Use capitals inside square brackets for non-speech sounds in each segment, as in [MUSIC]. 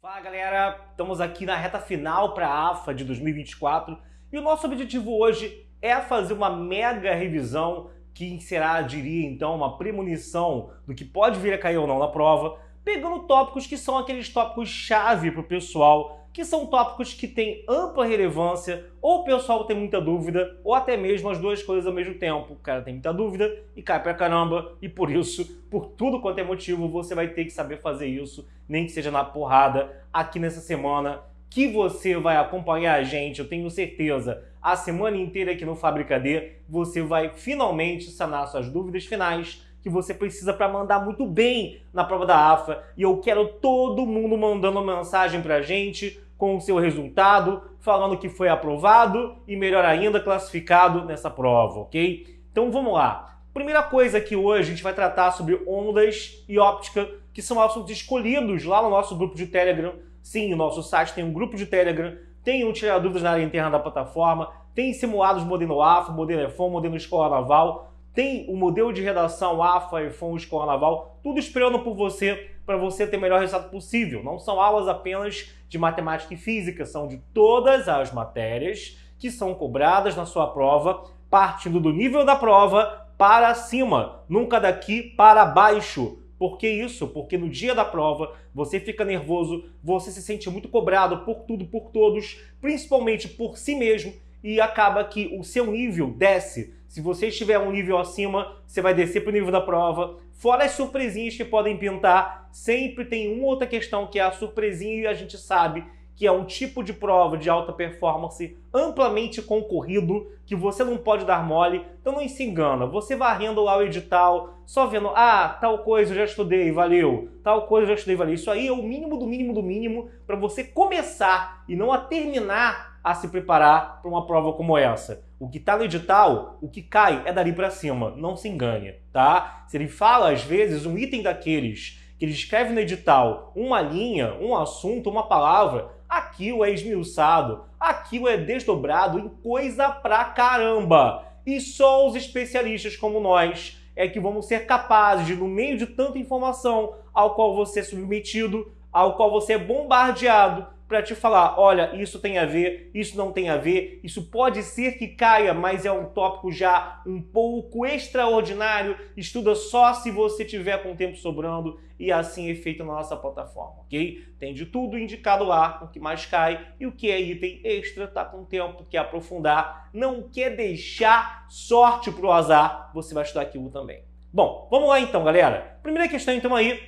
Fala galera, estamos aqui na reta final para a AFA de 2024 e o nosso objetivo hoje é fazer uma mega revisão que será, diria então, uma premonição do que pode vir a cair ou não na prova, pegando tópicos que são aqueles tópicos chave para o pessoal que são tópicos que têm ampla relevância, ou o pessoal tem muita dúvida, ou até mesmo as duas coisas ao mesmo tempo. O cara tem muita dúvida e cai pra caramba, e por isso, por tudo quanto é motivo, você vai ter que saber fazer isso, nem que seja na porrada, aqui nessa semana, que você vai acompanhar a gente, eu tenho certeza, a semana inteira aqui no Fábrica D, você vai finalmente sanar suas dúvidas finais que você precisa para mandar muito bem na prova da AFA. E eu quero todo mundo mandando mensagem pra gente com o seu resultado, falando que foi aprovado e, melhor ainda, classificado nessa prova, ok? Então vamos lá. Primeira coisa que hoje a gente vai tratar sobre ondas e óptica, que são assuntos escolhidos lá no nosso grupo de Telegram. Sim, o nosso site tem um grupo de Telegram, tem um Tirar Dúvidas na área interna da plataforma, tem simulados modelo AFA, modelo EFON, modelo Escola Naval, tem o modelo de redação AFA, EFON, Escola Naval, tudo esperando por você para você ter o melhor resultado possível. Não são aulas apenas de matemática e física, são de todas as matérias que são cobradas na sua prova, partindo do nível da prova para cima, nunca daqui para baixo. Por que isso? Porque no dia da prova você fica nervoso, você se sente muito cobrado por tudo, por todos, principalmente por si mesmo, e acaba que o seu nível desce. Se você estiver um nível acima, você vai descer para o nível da prova, Fora as surpresinhas que podem pintar, sempre tem uma outra questão que é a surpresinha e a gente sabe que é um tipo de prova de alta performance amplamente concorrido, que você não pode dar mole, então não se engana. Você varrendo lá o edital, só vendo, ah, tal coisa eu já estudei, valeu, tal coisa eu já estudei, valeu. Isso aí é o mínimo do mínimo do mínimo para você começar e não a terminar a se preparar para uma prova como essa. O que está no edital, o que cai é dali para cima, não se engane, tá? Se ele fala, às vezes, um item daqueles que ele escreve no edital, uma linha, um assunto, uma palavra, aquilo é esmiuçado, aquilo é desdobrado em coisa pra caramba. E só os especialistas como nós é que vamos ser capazes de, no meio de tanta informação ao qual você é submetido, ao qual você é bombardeado, para te falar, olha, isso tem a ver, isso não tem a ver, isso pode ser que caia, mas é um tópico já um pouco extraordinário, estuda só se você tiver com tempo sobrando e assim é feito na nossa plataforma, ok? Tem de tudo indicado lá, o que mais cai e o que é item extra, tá com tempo, quer aprofundar, não quer deixar sorte pro azar, você vai estudar aquilo também. Bom, vamos lá então, galera. Primeira questão então aí,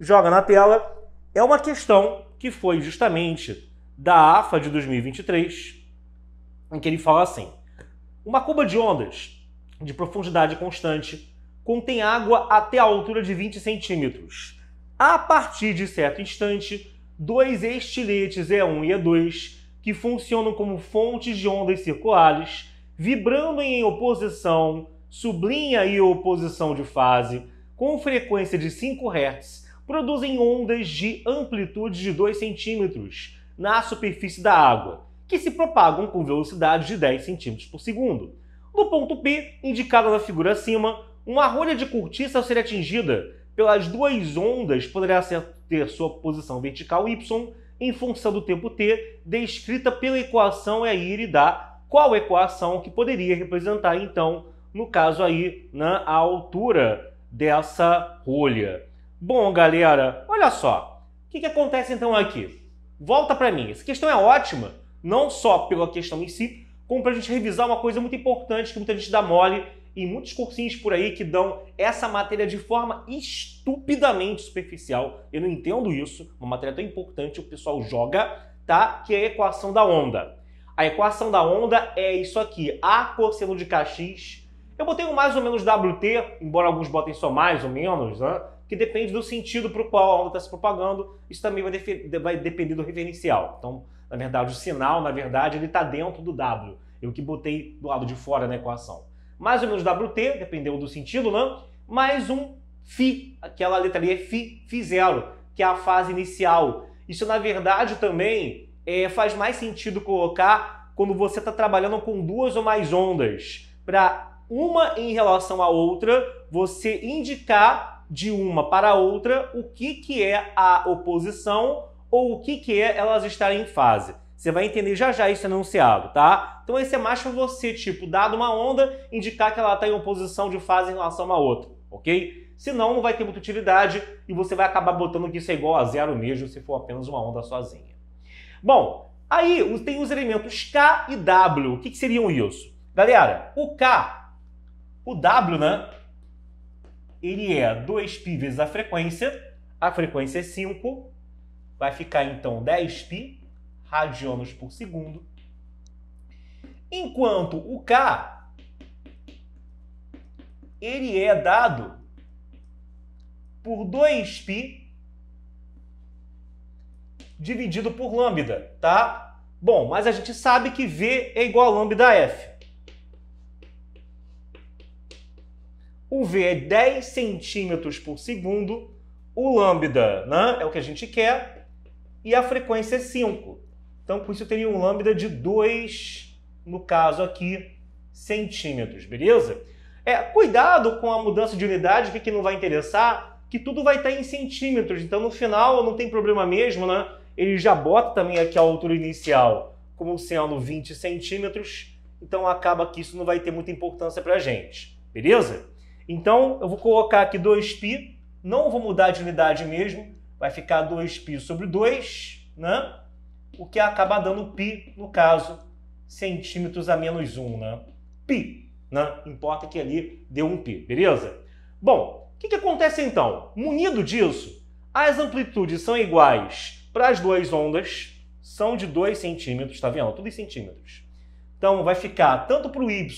joga na tela, é uma questão que foi justamente da AFA de 2023, em que ele fala assim: uma cuba de ondas de profundidade constante contém água até a altura de 20 centímetros. A partir de certo instante, dois estiletes E1 e E2, que funcionam como fontes de ondas circulares, vibrando em oposição, sublinha e oposição de fase, com frequência de 5 Hz produzem ondas de amplitude de 2 centímetros na superfície da água, que se propagam com velocidade de 10 centímetros por segundo. No ponto P, indicado na figura acima, uma rolha de cortiça ao ser atingida pelas duas ondas poderá ter sua posição vertical y em função do tempo t, descrita pela equação Eire da qual equação que poderia representar, então, no caso aí, na altura dessa rolha. Bom, galera, olha só. O que, que acontece então aqui? Volta para mim. Essa questão é ótima, não só pela questão em si, como para a gente revisar uma coisa muito importante que muita gente dá mole e muitos cursinhos por aí que dão essa matéria de forma estupidamente superficial. Eu não entendo isso. Uma matéria tão importante o pessoal joga, tá? Que é a equação da onda. A equação da onda é isso aqui: A cosseno de kx. Eu botei um mais ou menos WT, embora alguns botem só mais ou menos, né? que depende do sentido para o qual a onda está se propagando, isso também vai, vai depender do referencial. Então, na verdade, o sinal, na verdade, ele está dentro do W. Eu que botei do lado de fora na equação. Mais ou menos WT, dependendo do sentido, né? mais um Φ, aquela letra é Φ, Φ zero, que é a fase inicial. Isso, na verdade, também é, faz mais sentido colocar quando você está trabalhando com duas ou mais ondas. Para uma em relação à outra, você indicar de uma para outra o que, que é a oposição ou o que, que é elas estarem em fase. Você vai entender já já isso enunciado, tá? Então esse é mais para você, tipo, dado uma onda, indicar que ela está em oposição de fase em relação a uma outra, ok? Senão não vai ter muita utilidade e você vai acabar botando que isso é igual a zero mesmo se for apenas uma onda sozinha. Bom, aí tem os elementos K e W. O que, que seriam isso? Galera, o K, o W, né? ele é 2π vezes a frequência, a frequência é 5, vai ficar então 10π radianos por segundo, enquanto o k ele é dado por 2π dividido por λ, tá? Bom, mas a gente sabe que v é igual a λf. o V é 10 centímetros por segundo, o lambda né, é o que a gente quer, e a frequência é 5. Então, por isso, eu teria um lambda de 2, no caso aqui, centímetros, beleza? É, cuidado com a mudança de unidade, que, é que não vai interessar, que tudo vai estar em centímetros. Então, no final, não tem problema mesmo, né? Ele já bota também aqui a altura inicial como sendo 20 centímetros. Então, acaba que isso não vai ter muita importância para a gente, beleza? Então, eu vou colocar aqui 2π, não vou mudar de unidade mesmo, vai ficar 2π sobre 2, né? O que acaba dando π, no caso, centímetros a menos 1, né? Π, né? Importa que ali deu 1 π, beleza? Bom, o que, que acontece então? Munido disso, as amplitudes são iguais para as duas ondas, são de 2 centímetros, está vendo? Tudo em centímetros. Então, vai ficar tanto para o y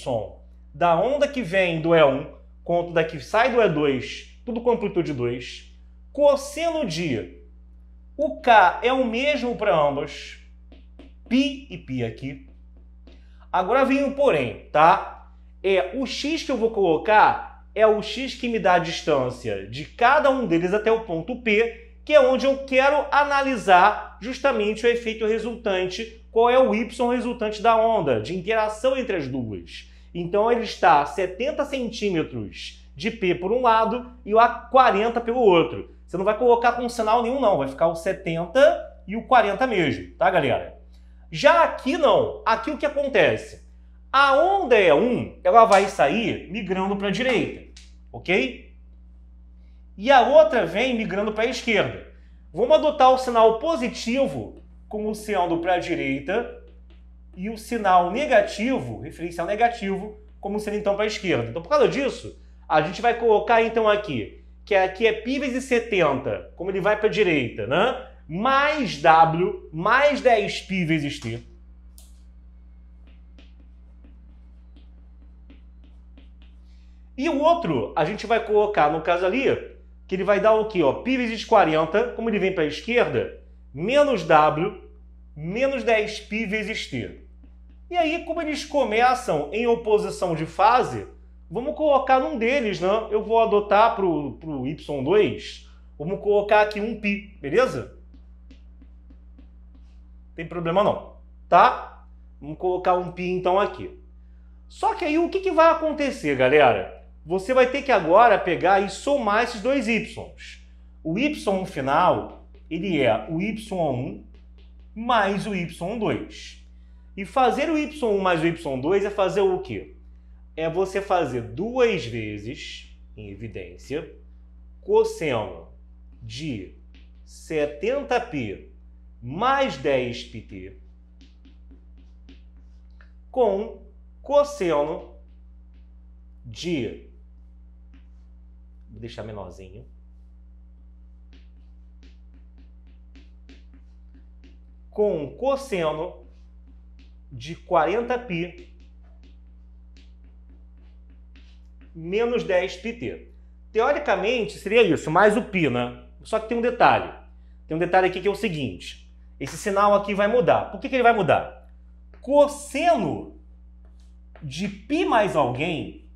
da onda que vem do E1 conto daqui sai do E2, tudo com amplitude 2. Cosseno de o K é o mesmo para ambas, π e π aqui. Agora vem o porém, tá? É o x que eu vou colocar é o x que me dá a distância de cada um deles até o ponto P, que é onde eu quero analisar justamente o efeito resultante, qual é o y resultante da onda, de interação entre as duas. Então ele está a 70 centímetros de P por um lado e o A40 pelo outro. Você não vai colocar com sinal nenhum não, vai ficar o 70 e o 40 mesmo, tá galera? Já aqui não, aqui o que acontece? A onda E1, é ela vai sair migrando para a direita, ok? E a outra vem migrando para a esquerda. Vamos adotar o sinal positivo como sendo para a direita e o sinal negativo, referencial negativo, como sendo então para a esquerda. Então, por causa disso, a gente vai colocar então aqui, que aqui é π vezes 70, como ele vai para a direita, né? mais W, mais 10π vezes T. E o outro, a gente vai colocar, no caso ali, que ele vai dar o quê? Ó, π vezes 40, como ele vem para a esquerda, menos W, menos 10π vezes T. E aí, como eles começam em oposição de fase, vamos colocar num deles, né? Eu vou adotar para o Y2, vamos colocar aqui um π, beleza? Não tem problema não, tá? Vamos colocar um π então aqui. Só que aí o que, que vai acontecer, galera? Você vai ter que agora pegar e somar esses dois y's. O y final, ele é o y1 mais o y2. E fazer o y1 mais o y2 é fazer o quê? É você fazer duas vezes, em evidência, cosseno de 70π mais 10πt com cosseno de, vou deixar menorzinho, com cosseno de 40π menos 10πt. Teoricamente seria isso, mais o π, né? Só que tem um detalhe. Tem um detalhe aqui que é o seguinte. Esse sinal aqui vai mudar. Por que, que ele vai mudar? Cosseno de π mais alguém,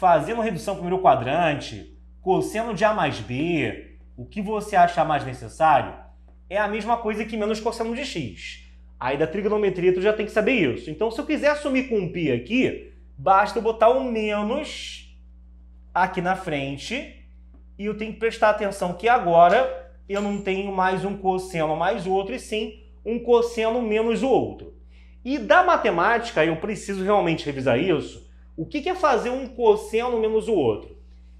fazendo redução para o primeiro quadrante, cosseno de A mais B, o que você achar mais necessário, é a mesma coisa que menos cosseno de x. Aí da trigonometria tu já tem que saber isso. Então se eu quiser assumir com π aqui, basta eu botar o menos aqui na frente e eu tenho que prestar atenção que agora eu não tenho mais um cosseno mais outro, e sim um cosseno menos o outro. E da matemática, eu preciso realmente revisar isso, o que é fazer um cosseno menos o outro?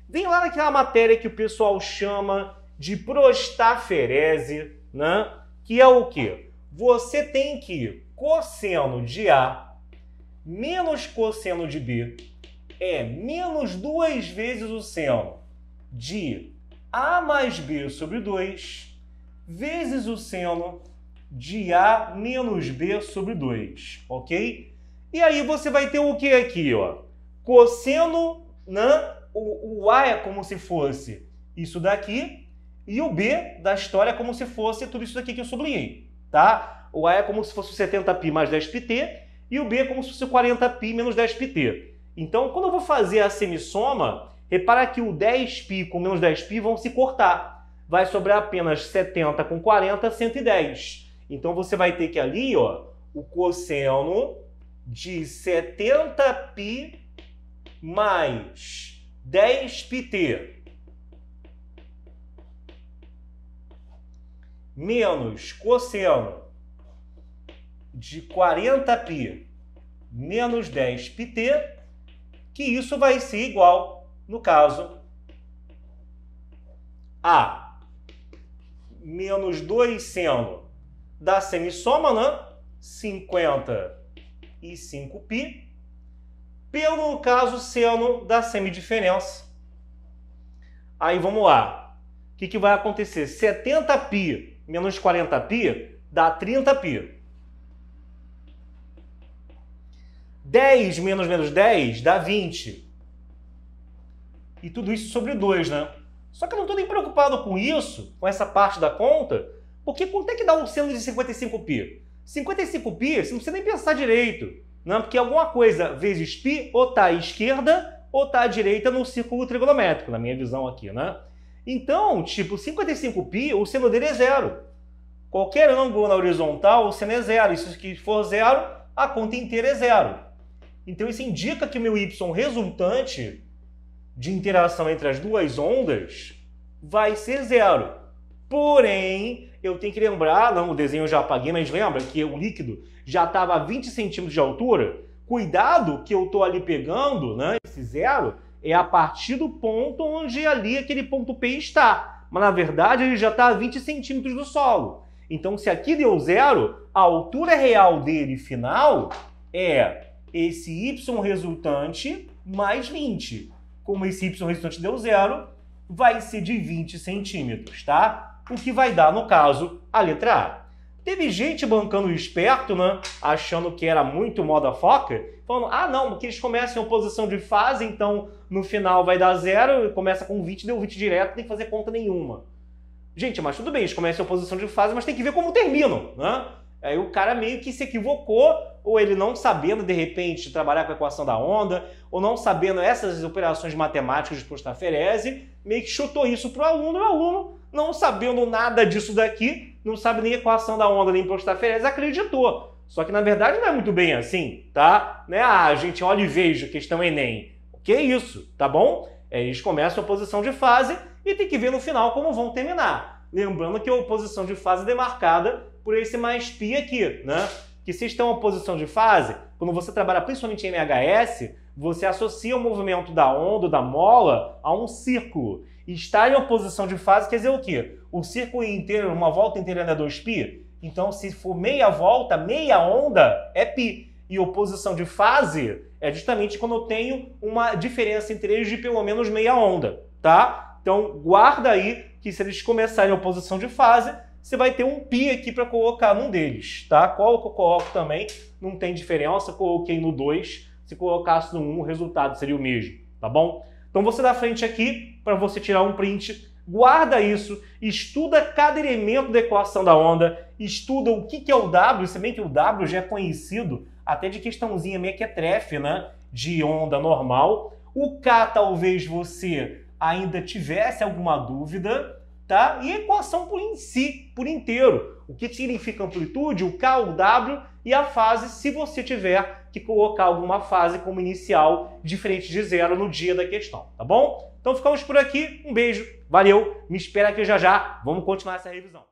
Vem lá naquela matéria que o pessoal chama de prostaferese, né? que é o quê? você tem que cosseno de A menos cosseno de B é menos duas vezes o seno de A mais B sobre 2 vezes o seno de A menos B sobre 2, ok? E aí você vai ter o que aqui, ó? Cosseno, né? O, o A é como se fosse isso daqui e o B da história é como se fosse tudo isso daqui que eu sublinhei tá? O A é como se fosse 70π mais 10πt e o B é como se fosse 40π menos 10πt. Então, quando eu vou fazer a semissoma, repara que o 10π com menos 10π vão se cortar. Vai sobrar apenas 70 com 40, 110. Então, você vai ter que ali, ó, o cosseno de 70π mais 10πt menos cosseno de 40π menos 10πt, que isso vai ser igual, no caso, a menos 2 seno da semissoma, né? 50 π pelo caso seno da semidiferença. Aí vamos lá. O que, que vai acontecer? 70π menos 40π dá 30π. 10 menos menos 10 dá 20. E tudo isso sobre 2, né? Só que eu não estou nem preocupado com isso, com essa parte da conta, porque quanto é que dá um seno de 55π? 55 π, você não precisa nem pensar direito, né? porque alguma coisa vezes π ou está à esquerda ou está à direita no círculo trigonométrico, na minha visão aqui, né? Então, tipo, 55 π, o seno dele é zero. Qualquer ângulo na horizontal, o seno é zero. E se for zero, a conta inteira é zero. Então, isso indica que o meu y resultante de interação entre as duas ondas vai ser zero. Porém, eu tenho que lembrar, não, o desenho eu já apaguei, mas lembra que o líquido já estava a 20 centímetros de altura? Cuidado que eu estou ali pegando, né, esse zero, é a partir do ponto onde ali aquele ponto P está. Mas na verdade ele já está a 20 centímetros do solo. Então, se aqui deu zero, a altura real dele final é esse y resultante mais 20. Como esse y resultante deu zero, vai ser de 20 centímetros, tá? O que vai dar, no caso, a letra A. Teve gente bancando esperto, né? Achando que era muito motherfucker, falando, ah não, porque eles começam em posição de fase, então no final vai dar zero, começa com 20, deu 20 direto, tem que fazer conta nenhuma. Gente, mas tudo bem, eles começam em posição de fase, mas tem que ver como terminam, né? Aí o cara meio que se equivocou, ou ele não sabendo, de repente, trabalhar com a equação da onda, ou não sabendo essas operações matemáticas de Prostaferese, meio que chutou isso para o aluno, e o aluno, não sabendo nada disso daqui, não sabe nem a equação da onda nem Postaférez, acreditou. Só que na verdade não é muito bem assim, tá? Né? Ah, gente, olha e veja, questão Enem. O que é isso, tá bom? É, eles começam a posição de fase e tem que ver no final como vão terminar. Lembrando que a oposição de fase é demarcada por esse mais pi aqui, né? Que se estão em posição de fase, quando você trabalha principalmente em MHS, você associa o movimento da onda, da mola, a um círculo. Estar em oposição de fase quer dizer o quê? O círculo inteiro, uma volta inteira é 2π? Então, se for meia volta, meia onda, é π. E oposição de fase é justamente quando eu tenho uma diferença entre eles de pelo menos meia onda, tá? Então, guarda aí que se eles começarem a oposição de fase, você vai ter um π aqui para colocar num deles, tá? Qual que eu coloco também, não tem diferença, coloquei no 2. Se colocasse no 1, o resultado seria o mesmo, tá bom? Então, você da frente aqui para você tirar um print. Guarda isso, estuda cada elemento da equação da onda, estuda o que é o W, se bem que o W já é conhecido até de questãozinha meio que é trefe né? De onda normal. O K talvez você ainda tivesse alguma dúvida, tá? E a equação por em si, por inteiro. O que significa amplitude, o K, o W e a fase, se você tiver que colocar alguma fase como inicial diferente de zero no dia da questão, tá bom? Então ficamos por aqui. Um beijo, valeu, me espera aqui já já. Vamos continuar essa revisão.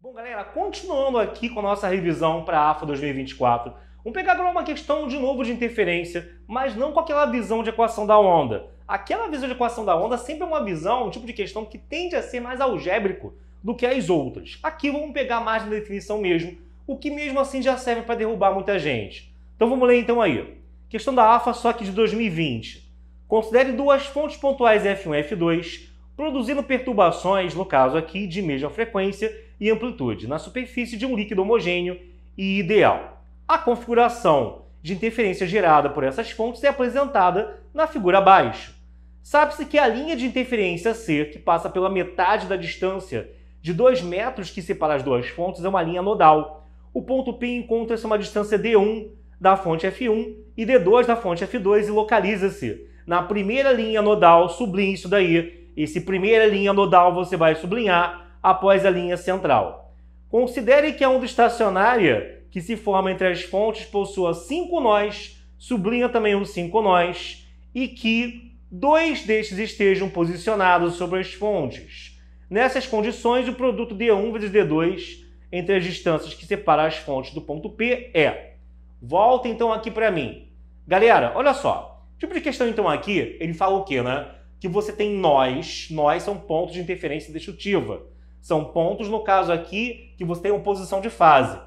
Bom, galera, continuando aqui com a nossa revisão para a AFA 2024, vamos pegar agora uma questão de novo de interferência, mas não com aquela visão de equação da onda. Aquela visão de equação da onda sempre é uma visão, um tipo de questão que tende a ser mais algébrico do que as outras. Aqui vamos pegar mais na definição mesmo, o que mesmo assim já serve para derrubar muita gente. Então vamos ler então aí. Questão da AFA, só que de 2020. Considere duas fontes pontuais F1 e F2, produzindo perturbações, no caso aqui, de mesma frequência e amplitude, na superfície de um líquido homogêneo e ideal. A configuração de interferência gerada por essas fontes é apresentada na figura abaixo. Sabe-se que a linha de interferência C, que passa pela metade da distância de 2 metros que separa as duas fontes, é uma linha nodal. O ponto P encontra-se a uma distância D1 da fonte F1 e D2 da fonte F2 e localiza-se na primeira linha nodal, sublinhe isso daí. Esse primeira linha nodal você vai sublinhar após a linha central. Considere que a é onda estacionária, que se forma entre as fontes, possua cinco nós, sublinha também os cinco nós, e que dois destes estejam posicionados sobre as fontes. Nessas condições, o produto D1 vezes D2 entre as distâncias que separam as fontes do ponto P é. Volta então aqui para mim. Galera, olha só tipo de questão, então, aqui, ele fala o quê, né? Que você tem nós, nós são pontos de interferência destrutiva. São pontos, no caso aqui, que você tem oposição de fase.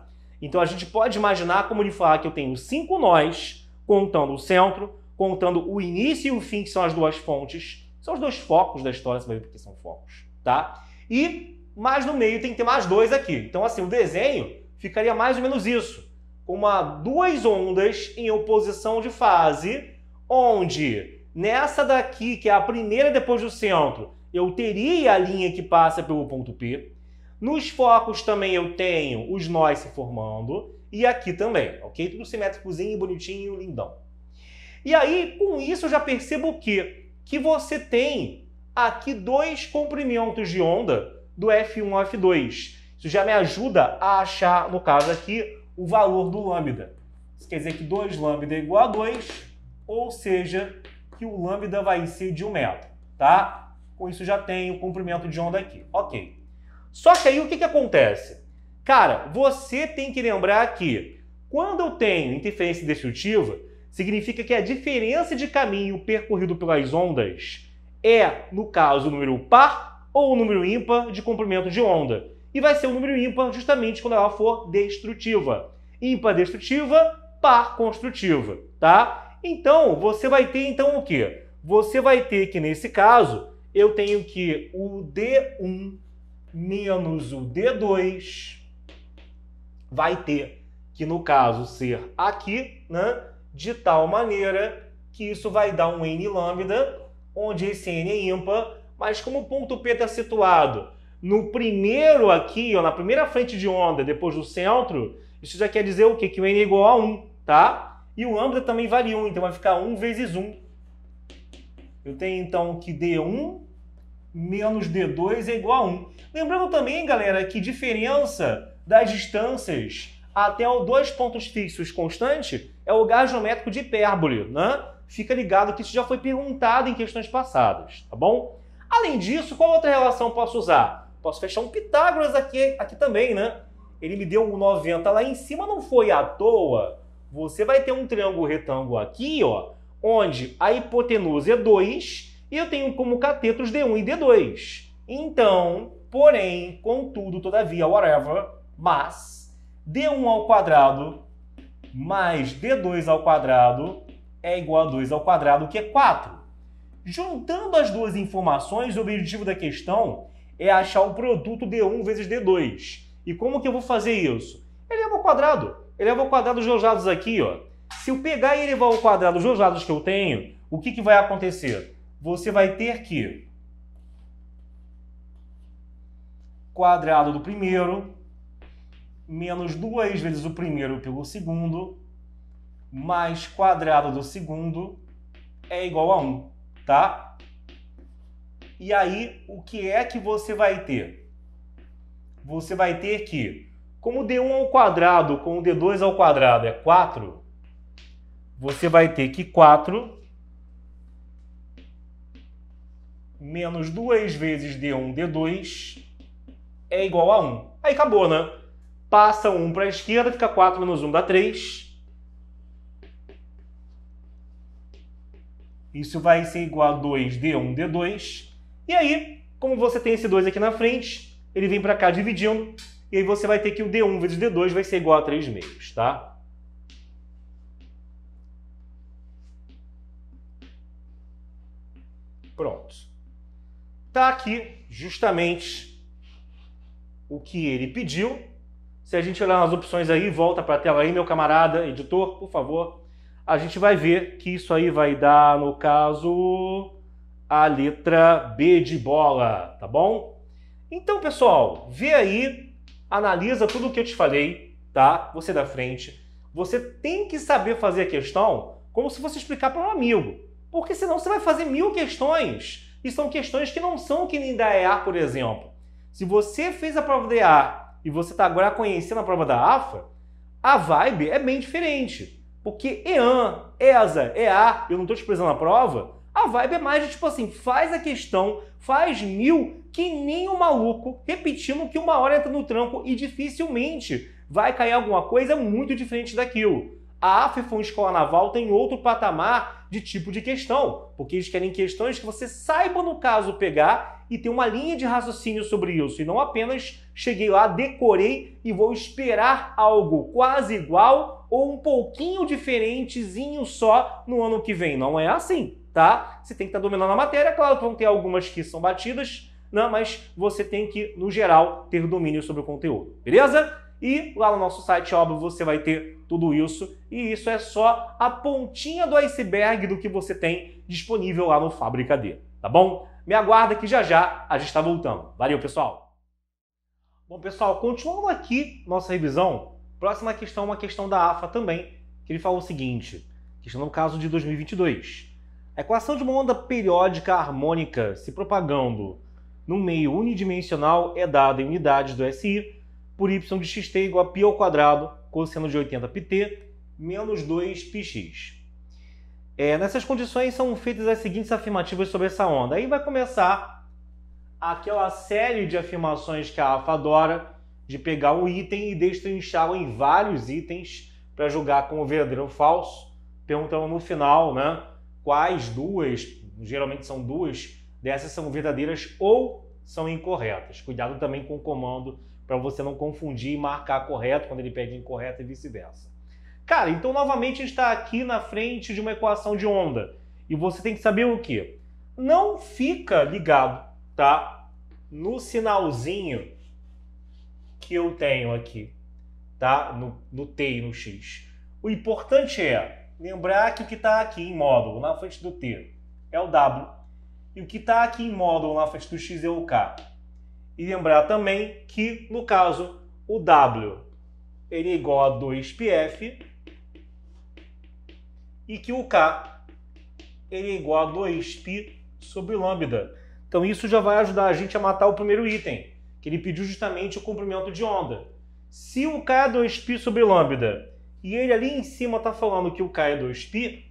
Então a gente pode imaginar como ele falar que eu tenho cinco nós, contando o centro, contando o início e o fim, que são as duas fontes, são os dois focos da história, você vai ver porque são focos, tá? E mais no meio tem que ter mais dois aqui. Então, assim, o desenho ficaria mais ou menos isso. Uma, duas ondas em oposição de fase, onde nessa daqui, que é a primeira depois do centro, eu teria a linha que passa pelo ponto P. Nos focos também eu tenho os nós se formando e aqui também, ok? Tudo simétricozinho, bonitinho, lindão. E aí, com isso, eu já percebo o quê? Que você tem aqui dois comprimentos de onda do F1 ao F2. Isso já me ajuda a achar, no caso aqui, o valor do lambda. Isso quer dizer que 2 lambda é igual a 2 ou seja, que o lambda vai ser de 1 metro, tá? Com isso já tem o comprimento de onda aqui, ok. Só que aí o que, que acontece? Cara, você tem que lembrar que quando eu tenho interferência destrutiva, significa que a diferença de caminho percorrido pelas ondas é, no caso, o número par ou o número ímpar de comprimento de onda. E vai ser o número ímpar justamente quando ela for destrutiva. Ímpar destrutiva, par construtiva, tá? Então, você vai ter então o quê? Você vai ter que, nesse caso, eu tenho que o D1 menos o D2 vai ter que, no caso, ser aqui, né? De tal maneira que isso vai dar um N lambda, onde esse N é ímpar, mas como o ponto P está situado no primeiro aqui, ó, na primeira frente de onda, depois do centro, isso já quer dizer o quê? Que o N é igual a 1, tá? E o lambda também vale 1, então vai ficar 1 vezes 1. Eu tenho então que D1 menos D2 é igual a 1. Lembrando também, galera, que diferença das distâncias até os dois pontos fixos constantes é o lugar geométrico de hipérbole, né? Fica ligado que isso já foi perguntado em questões passadas, tá bom? Além disso, qual outra relação posso usar? Posso fechar um Pitágoras aqui, aqui também, né? Ele me deu um 90 lá em cima, não foi à toa você vai ter um triângulo retângulo aqui, ó, onde a hipotenusa é 2 e eu tenho como catetos D1 e D2. Então, porém, contudo, todavia, whatever, mas D1 ao quadrado mais D2 ao quadrado é igual a 2 ao quadrado, que é 4. Juntando as duas informações, o objetivo da questão é achar o produto D1 vezes D2. E como que eu vou fazer isso? Ele é ao quadrado eleva ao é quadrado dos meus dados aqui, ó. Se eu pegar e elevar ao quadrado dos meus dados que eu tenho, o que, que vai acontecer? Você vai ter que quadrado do primeiro menos duas vezes o primeiro pelo segundo mais quadrado do segundo é igual a 1, tá? E aí, o que é que você vai ter? Você vai ter que como D1 ao quadrado com D2 ao quadrado é 4, você vai ter que 4 menos 2 vezes D1, D2 é igual a 1. Aí acabou, né? Passa 1 para a esquerda, fica 4 menos 1 dá 3. Isso vai ser igual a 2D1, D2. E aí, como você tem esse 2 aqui na frente, ele vem para cá dividindo. E aí você vai ter que o D1 vezes D2 vai ser igual a 3 meios, tá? Pronto. Tá aqui justamente o que ele pediu. Se a gente olhar nas opções aí, volta para a tela aí, meu camarada, editor, por favor. A gente vai ver que isso aí vai dar, no caso, a letra B de bola, tá bom? Então, pessoal, vê aí analisa tudo o que eu te falei, tá? Você da frente. Você tem que saber fazer a questão como se fosse explicar para um amigo. Porque senão você vai fazer mil questões. E são questões que não são que nem da EA, por exemplo. Se você fez a prova da EA e você está agora conhecendo a prova da AFA, a vibe é bem diferente. Porque EAN, ESA, EA, eu não estou te precisando a prova, a vibe é mais de tipo assim, faz a questão, faz mil que nem um maluco, repetindo que uma hora entra no tranco e dificilmente vai cair alguma coisa muito diferente daquilo. A AFEFON Escola Naval tem outro patamar de tipo de questão, porque eles querem questões que você saiba, no caso, pegar e ter uma linha de raciocínio sobre isso, e não apenas cheguei lá, decorei e vou esperar algo quase igual ou um pouquinho diferentezinho só no ano que vem. Não é assim, tá? Você tem que estar tá dominando a matéria, claro que vão ter algumas que são batidas, não, mas você tem que, no geral, ter domínio sobre o conteúdo, beleza? E lá no nosso site, óbvio, você vai ter tudo isso. E isso é só a pontinha do iceberg do que você tem disponível lá no Fábrica D, tá bom? Me aguarda que já já a gente está voltando. Valeu, pessoal! Bom, pessoal, continuando aqui nossa revisão, próxima questão é uma questão da AFA também, que ele falou o seguinte, questão no caso de 2022. A equação de uma onda periódica harmônica se propagando no meio unidimensional é dado em unidades do SI por y de xt igual a π ao quadrado, cosseno de 80 pt, menos 2πx. É, nessas condições são feitas as seguintes afirmativas sobre essa onda. Aí vai começar aquela série de afirmações que a AFA adora de pegar um item e destrinchá-lo em vários itens para julgar como verdadeiro ou falso, perguntando no final né, quais duas, geralmente são duas, dessas são verdadeiras ou são incorretas. Cuidado também com o comando para você não confundir e marcar correto quando ele pede incorreto e vice-versa. Cara, então novamente a gente está aqui na frente de uma equação de onda e você tem que saber o que? Não fica ligado, tá? No sinalzinho que eu tenho aqui, tá? No, no T e no X. O importante é lembrar que o que está aqui em módulo, na frente do T, é o W. E o que está aqui em módulo na frente do x é o k. E lembrar também que, no caso, o W ele é igual a 2πf e que o k ele é igual a 2π sobre lambda. Então isso já vai ajudar a gente a matar o primeiro item, que ele pediu justamente o comprimento de onda. Se o k é 2π sobre lambda e ele ali em cima está falando que o k é 2π,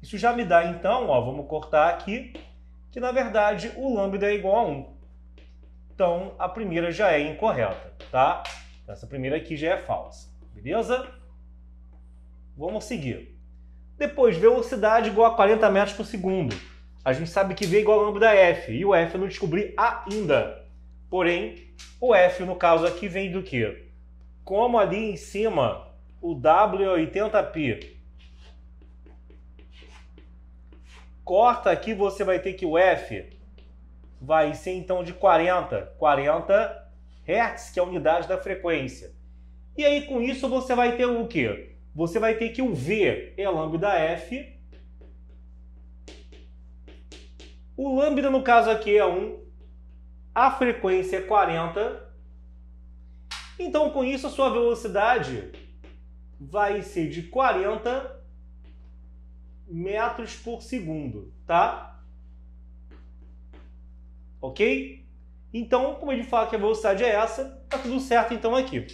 isso já me dá então, ó, vamos cortar aqui, que na verdade o lambda é igual a 1. Então a primeira já é incorreta, tá? Essa primeira aqui já é falsa, beleza? Vamos seguir. Depois, velocidade igual a 40 metros por segundo. A gente sabe que v é igual a lambda f, e o f eu não descobri ainda. Porém, o f no caso aqui vem do que? Como ali em cima o w é 80π Corta aqui, você vai ter que o F vai ser então de 40, 40 Hz, que é a unidade da frequência. E aí com isso você vai ter o quê? Você vai ter que o V é lambda F. O lambda no caso aqui é 1, a frequência é 40. Então com isso a sua velocidade vai ser de 40 metros por segundo, tá? Ok? Então, como ele fala que a velocidade é essa, tá tudo certo então aqui.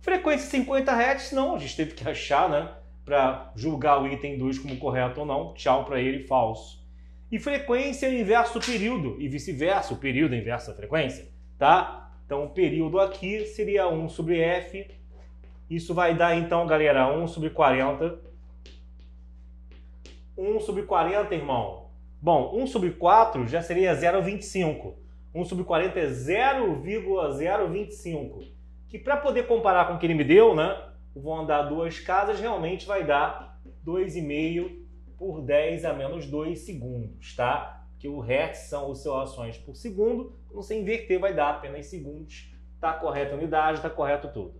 Frequência 50 Hz, não, a gente teve que achar, né? Para julgar o item 2 como correto ou não. Tchau para ele, falso. E frequência é inverso do período, e vice-versa, o período é inverso da frequência, tá? Então, o período aqui seria 1 sobre f isso vai dar então, galera, 1 sobre 40. 1 sobre 40, irmão. Bom, 1 sobre 4 já seria 0,25. 1 sobre 40 é 0,025. Que para poder comparar com o que ele me deu, né? Vão andar duas casas, realmente vai dar 2,5 por 10 a menos 2 segundos, tá? Que o hertz são oscilações por segundo. Não sei inverter, vai dar apenas segundos. Tá correta a unidade, tá correto tudo.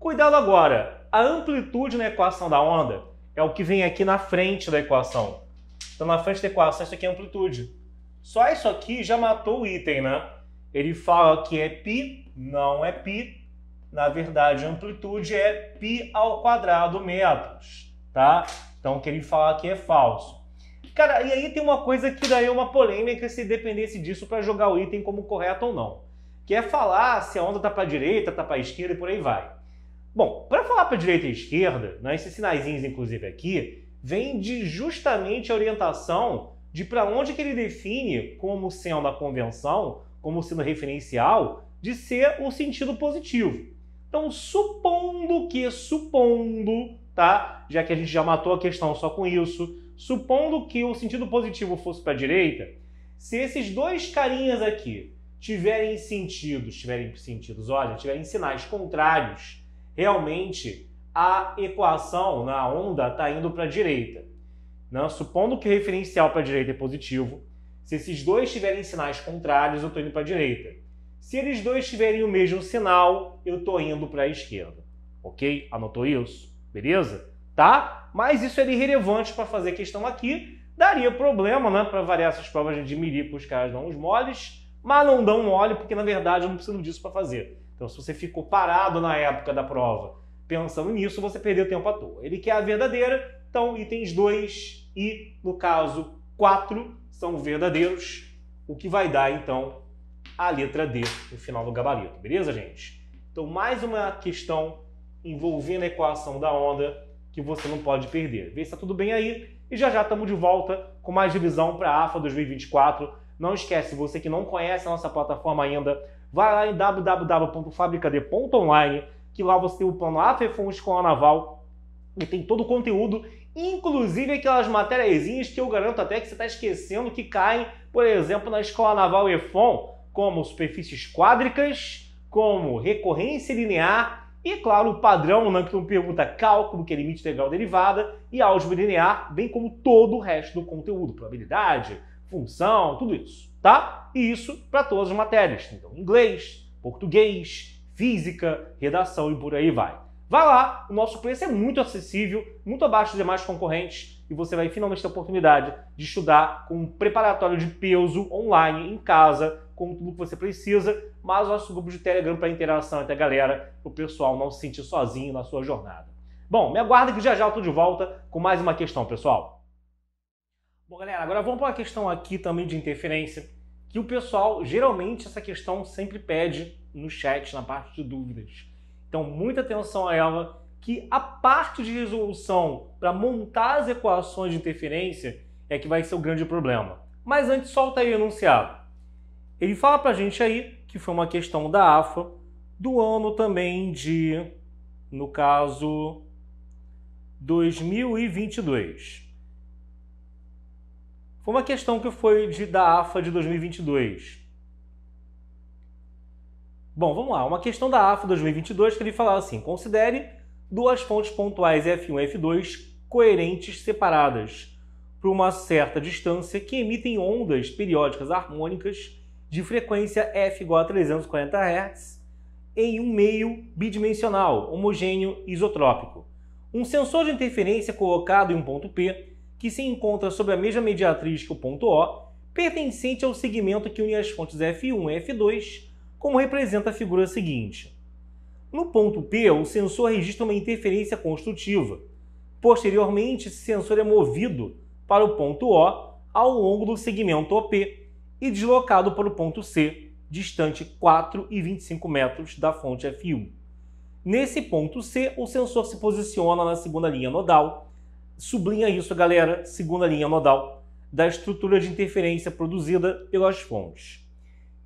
Cuidado agora, a amplitude na equação da onda é o que vem aqui na frente da equação. Então, na frente da equação, isso aqui é amplitude. Só isso aqui já matou o item, né? Ele fala que é π, não é π. Na verdade, amplitude é π ao quadrado metros, tá? Então, o que ele fala aqui é falso. Cara, e aí tem uma coisa que daí é uma polêmica se dependesse disso para jogar o item como correto ou não. Que é falar se a onda tá para direita, tá para esquerda e por aí vai. Bom, para falar para a direita e esquerda, né, esses sinaizinhos, inclusive aqui, vem de justamente a orientação de para onde que ele define como sendo a convenção, como sendo referencial, de ser o sentido positivo. Então, supondo que, supondo, tá? Já que a gente já matou a questão só com isso, supondo que o sentido positivo fosse para a direita, se esses dois carinhas aqui tiverem sentidos, tiverem sentidos, olha, tiverem sinais contrários realmente a equação na né, onda está indo para a direita. Né? Supondo que o referencial para a direita é positivo, se esses dois tiverem sinais contrários, eu estou indo para a direita. Se eles dois tiverem o mesmo sinal, eu estou indo para a esquerda. Ok? Anotou isso? Beleza? Tá? Mas isso é irrelevante para fazer questão aqui. Daria problema né, para variar essas provas de admirir para os caras dão uns moles, mas não dão mole porque, na verdade, eu não preciso disso para fazer. Então, se você ficou parado na época da prova pensando nisso, você perdeu tempo à toa. Ele quer a verdadeira, então itens 2 e, no caso, 4 são verdadeiros, o que vai dar, então, a letra D no final do gabarito, beleza, gente? Então, mais uma questão envolvendo a equação da onda que você não pode perder. Vê se está tudo bem aí e já já estamos de volta com mais divisão para a AFA 2024. Não esquece, você que não conhece a nossa plataforma ainda, Vai lá em www.fabricad.online, que lá você tem o plano AFEFUN Escola Naval e tem todo o conteúdo, inclusive aquelas matériazinhas que eu garanto até que você está esquecendo que caem, por exemplo, na Escola Naval EFON, como superfícies quádricas, como recorrência linear e, claro, o padrão né, que não pergunta cálculo, que é limite integral derivada, e álgebra linear, bem como todo o resto do conteúdo, probabilidade, função, tudo isso tá? E isso para todas as matérias. Então, inglês, português, física, redação e por aí vai. Vai lá, o nosso preço é muito acessível, muito abaixo dos demais concorrentes e você vai finalmente ter a oportunidade de estudar com um preparatório de peso online, em casa, com tudo que você precisa, mas o nosso grupo de Telegram para interação entre a galera, para o pessoal não se sentir sozinho na sua jornada. Bom, me aguarda que já já eu estou de volta com mais uma questão, pessoal. Bom, galera, agora vamos para a questão aqui também de interferência, que o pessoal, geralmente, essa questão sempre pede no chat, na parte de dúvidas. Então, muita atenção a ela, que a parte de resolução para montar as equações de interferência é que vai ser o grande problema. Mas antes, solta aí o enunciado. Ele fala para a gente aí que foi uma questão da AFA, do ano também de, no caso, 2022 como a questão que foi de, da AFA de 2022. Bom, vamos lá. Uma questão da AFA 2022 que ele falava assim: considere duas fontes pontuais F1 e F2 coerentes separadas por uma certa distância que emitem ondas periódicas harmônicas de frequência f igual a 340 Hz em um meio bidimensional, homogêneo isotrópico. Um sensor de interferência colocado em um ponto P que se encontra sobre a mesma mediatriz que o ponto O, pertencente ao segmento que une as fontes F1 e F2, como representa a figura seguinte. No ponto P, o sensor registra uma interferência construtiva. Posteriormente, esse sensor é movido para o ponto O ao longo do segmento OP e deslocado para o ponto C, distante 4,25 metros da fonte F1. Nesse ponto C, o sensor se posiciona na segunda linha nodal Sublinha isso, galera, segunda linha nodal, da estrutura de interferência produzida pelas fontes.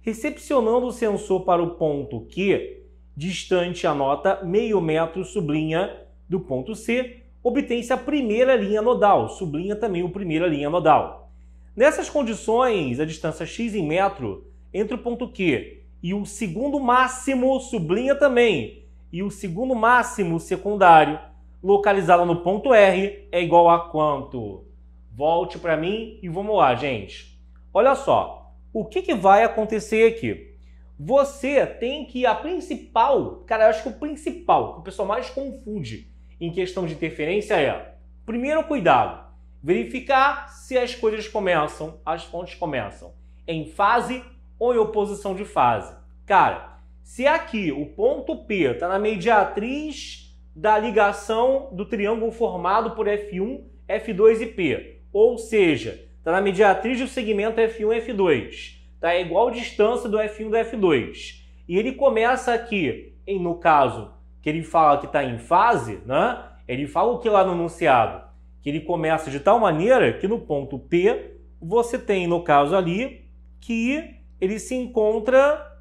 Recepcionando o sensor para o ponto Q, distante a nota meio metro sublinha do ponto C, obtém-se a primeira linha nodal, sublinha também a primeira linha nodal. Nessas condições, a distância x em metro entre o ponto Q e o segundo máximo sublinha também, e o segundo máximo secundário localizada no ponto R é igual a quanto? Volte para mim e vamos lá, gente. Olha só, o que, que vai acontecer aqui? Você tem que a principal, cara, eu acho que o principal, que o pessoal mais confunde em questão de interferência é, primeiro cuidado, verificar se as coisas começam, as fontes começam em fase ou em oposição de fase. Cara, se aqui o ponto P está na mediatriz da ligação do triângulo formado por F1, F2 e P. Ou seja, está na mediatriz do segmento F1 F2. Tá? É igual distância do F1 do F2. E ele começa aqui, em, no caso, que ele fala que está em fase, né? ele fala o que lá no enunciado? Que ele começa de tal maneira que no ponto P você tem, no caso ali, que ele se encontra.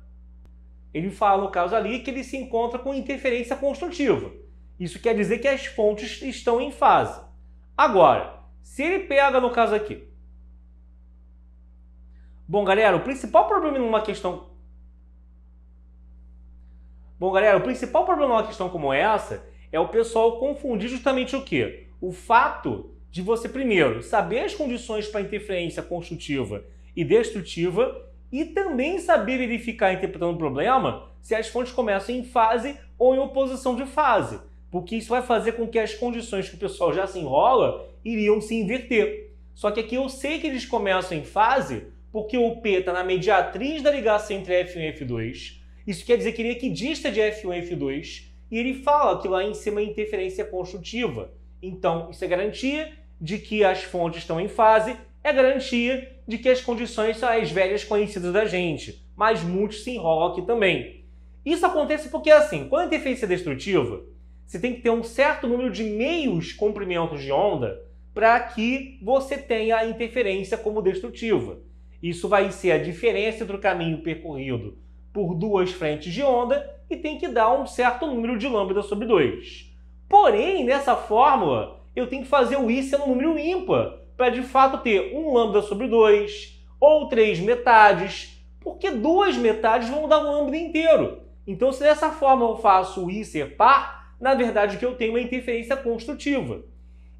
Ele fala, no caso ali, que ele se encontra com interferência construtiva. Isso quer dizer que as fontes estão em fase. Agora, se ele pega no caso aqui. Bom, galera, o principal problema numa questão Bom, galera, o principal problema numa questão como essa é o pessoal confundir justamente o quê? O fato de você, primeiro, saber as condições para interferência construtiva e destrutiva e também saber verificar, interpretando o problema, se as fontes começam em fase ou em oposição de fase porque isso vai fazer com que as condições que o pessoal já se enrola iriam se inverter. Só que aqui eu sei que eles começam em fase porque o P está na mediatriz da ligação entre F1 e F2. Isso quer dizer que ele é equidista de F1 e F2 e ele fala que lá em cima é interferência construtiva. Então, isso é garantia de que as fontes estão em fase, é garantia de que as condições são as velhas conhecidas da gente, mas muitos se enrolam aqui também. Isso acontece porque, assim, quando a interferência é destrutiva, você tem que ter um certo número de meios comprimentos de onda para que você tenha a interferência como destrutiva. Isso vai ser a diferença entre o caminho percorrido por duas frentes de onda e tem que dar um certo número de lambda sobre 2. Porém, nessa fórmula, eu tenho que fazer o i sendo um número ímpar para de fato ter 1 lambda sobre 2 ou 3 metades, porque duas metades vão dar um lambda inteiro. Então, se dessa forma eu faço o i ser par, na verdade, o que eu tenho é interferência construtiva.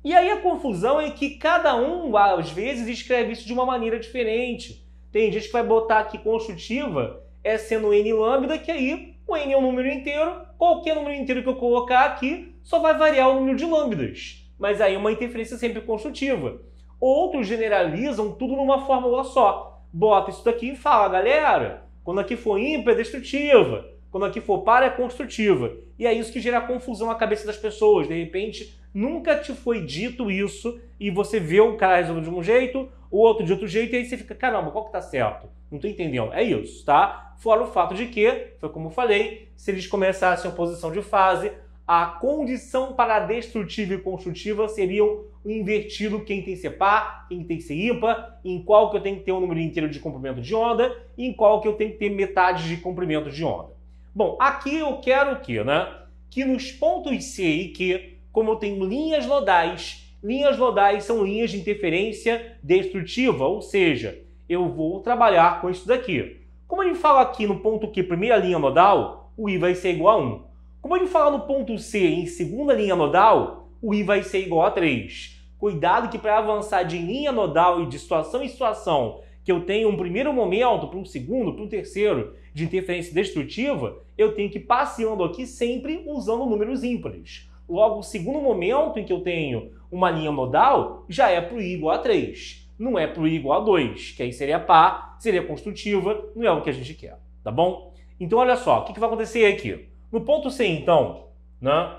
E aí a confusão é que cada um, às vezes, escreve isso de uma maneira diferente. Tem gente que vai botar que construtiva é sendo n lambda, que aí o n é um número inteiro, qualquer número inteiro que eu colocar aqui só vai variar o número de lambdas. Mas aí é uma interferência sempre construtiva. Outros generalizam tudo numa fórmula só. Bota isso daqui e fala, galera, quando aqui for ímpar é destrutiva quando aqui for para, é construtiva. E é isso que gera confusão na cabeça das pessoas. De repente, nunca te foi dito isso e você vê o cara resolvendo de um jeito, o outro de outro jeito, e aí você fica, caramba, qual que tá certo? Não tô entendendo. É isso, tá? Fora o fato de que, foi como eu falei, se eles começassem a posição de fase, a condição para destrutiva e construtiva seriam o invertido quem tem que ser par, quem tem que ser ímpar, em qual que eu tenho que ter um número inteiro de comprimento de onda, em qual que eu tenho que ter metade de comprimento de onda. Bom, aqui eu quero o quê, né? Que nos pontos C e Q, como eu tenho linhas nodais, linhas nodais são linhas de interferência destrutiva, ou seja, eu vou trabalhar com isso daqui. Como ele fala aqui no ponto Q, primeira linha nodal, o I vai ser igual a 1. Como ele fala no ponto C, em segunda linha nodal, o I vai ser igual a 3. Cuidado que para avançar de linha nodal e de situação em situação que eu tenho um primeiro momento, para um segundo, para um terceiro de interferência destrutiva, eu tenho que ir passeando aqui sempre usando números ímpares. Logo, o segundo momento em que eu tenho uma linha nodal já é para o i igual a 3, não é para o i igual a 2, que aí seria par, seria construtiva, não é o que a gente quer, tá bom? Então, olha só, o que, que vai acontecer aqui? No ponto C, então, né,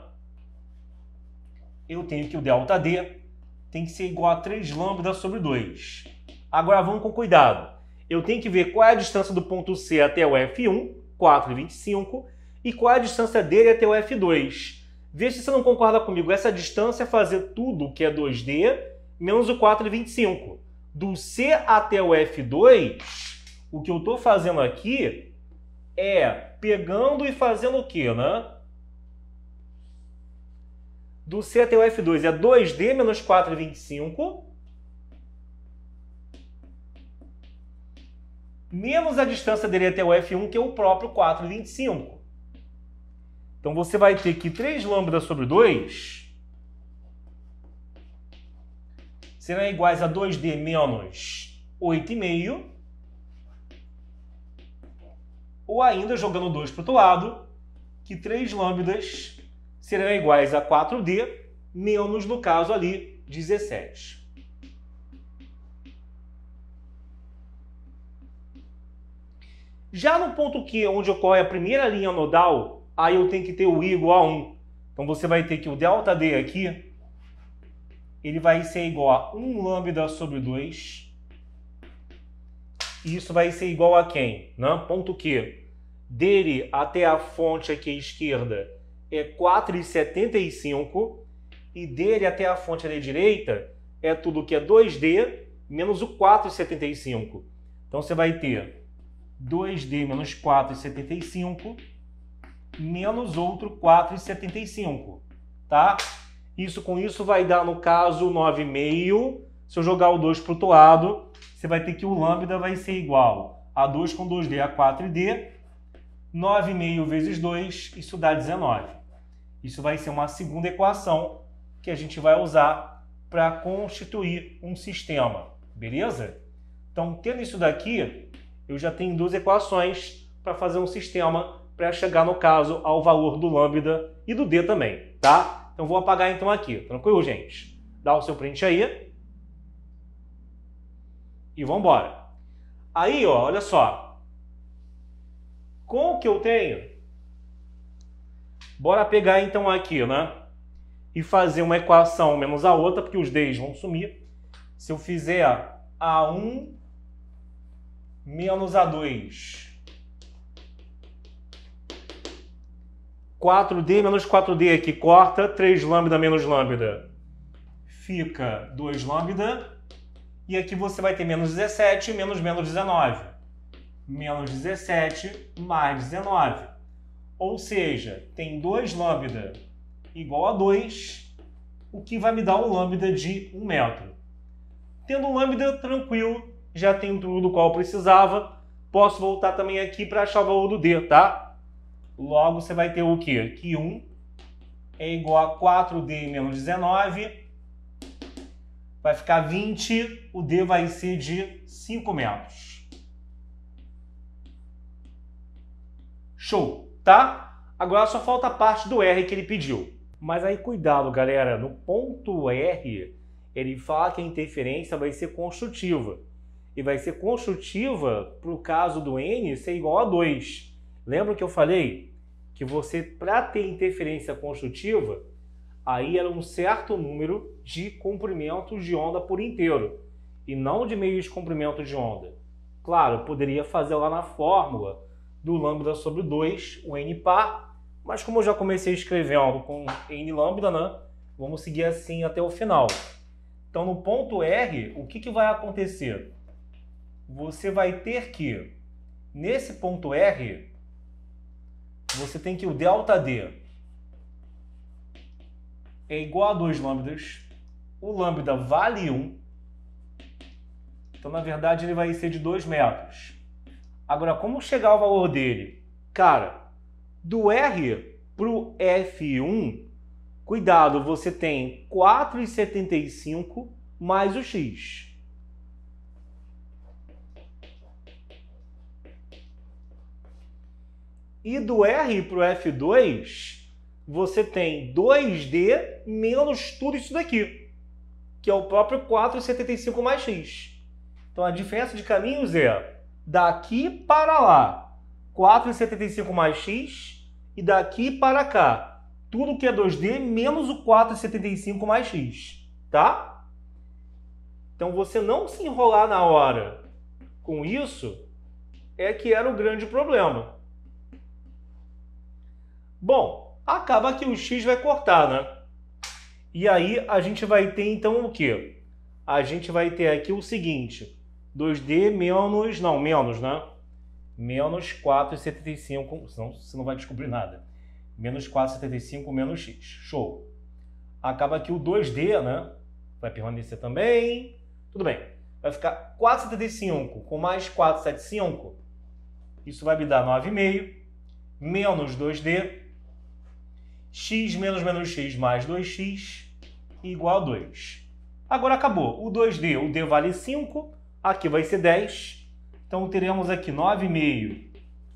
eu tenho que o delta D tem que ser igual a 3 lambda sobre 2. Agora vamos com cuidado. Eu tenho que ver qual é a distância do ponto C até o F1, 4,25, e qual é a distância dele até o F2. Veja se você não concorda comigo. Essa distância é fazer tudo que é 2D menos o 4,25. Do C até o F2, o que eu estou fazendo aqui é pegando e fazendo o quê, né? Do C até o F2 é 2D menos 4,25 menos a distância dele até o F1, que é o próprio 4,25. Então você vai ter que 3 lambda sobre 2 serão iguais a 2D menos 8,5 ou ainda jogando 2 para o outro lado, que 3 lambdas serão iguais a 4D menos, no caso ali, 17. Já no ponto Q, onde ocorre a primeira linha nodal, aí eu tenho que ter o I igual a 1. Então você vai ter que o delta D aqui, ele vai ser igual a 1 lambda sobre 2. E isso vai ser igual a quem? Né? Ponto Q. Dele até a fonte aqui à esquerda é 4,75. E dele até a fonte ali à direita é tudo que é 2D menos o 4,75. Então você vai ter 2D menos 4,75 menos outro 4,75, tá? Isso com isso vai dar, no caso, 9,5. Se eu jogar o 2 para o outro lado, você vai ter que o lambda vai ser igual a 2 com 2D a 4D. 9,5 vezes 2, isso dá 19. Isso vai ser uma segunda equação que a gente vai usar para constituir um sistema, beleza? Então, tendo isso daqui, eu já tenho duas equações para fazer um sistema para chegar, no caso, ao valor do lambda e do d também, tá? Então vou apagar então aqui, tranquilo, gente? Dá o seu print aí. E vamos embora. Aí, ó, olha só. Com o que eu tenho, bora pegar então aqui, né? E fazer uma equação menos a outra, porque os d's vão sumir. Se eu fizer a1 menos A2. 4D menos 4D aqui, corta 3 lambda menos lambda. Fica 2 lambda. E aqui você vai ter menos 17 menos menos 19. Menos 17 mais 19. Ou seja, tem 2 lambda igual a 2, o que vai me dar um lambda de 1 metro. Tendo um lambda tranquilo, já tenho tudo do qual precisava. Posso voltar também aqui para achar o valor do D, tá? Logo, você vai ter o quê? Que 1 é igual a 4D menos 19. Vai ficar 20. O D vai ser de 5 metros. Show, tá? Agora só falta a parte do R que ele pediu. Mas aí, cuidado, galera. No ponto R, ele fala que a interferência vai ser construtiva e vai ser construtiva para o caso do N ser igual a 2. Lembra que eu falei que você, para ter interferência construtiva, aí era um certo número de comprimentos de onda por inteiro e não de meios comprimento de onda. Claro, poderia fazer lá na fórmula do lambda sobre 2, o n par, mas como eu já comecei escrevendo com n lambda, né, vamos seguir assim até o final. Então, no ponto R, o que, que vai acontecer? você vai ter que, nesse ponto R, você tem que o delta D é igual a 2 lambdas, o lambda vale 1, então na verdade ele vai ser de 2 metros. Agora, como chegar o valor dele? Cara, do R para o F1, cuidado, você tem 4,75 mais o X. E do R para o F2, você tem 2D menos tudo isso daqui, que é o próprio 4,75 mais x. Então a diferença de caminhos é daqui para lá, 4,75 mais x, e daqui para cá, tudo que é 2D menos o 4,75 mais x, tá? Então você não se enrolar na hora com isso é que era o grande problema. Bom, acaba que o x vai cortar, né? E aí a gente vai ter então o quê? A gente vai ter aqui o seguinte, 2D menos, não, menos, né? Menos 4,75, senão você não vai descobrir nada. Menos 4,75 menos x, show. Acaba que o 2D, né? Vai permanecer também, tudo bem. Vai ficar 4,75 com mais 4,75, isso vai me dar 9,5, menos 2D, x menos menos x mais 2x igual a 2. Agora acabou. O 2D, o D vale 5, aqui vai ser 10. Então teremos aqui 9,5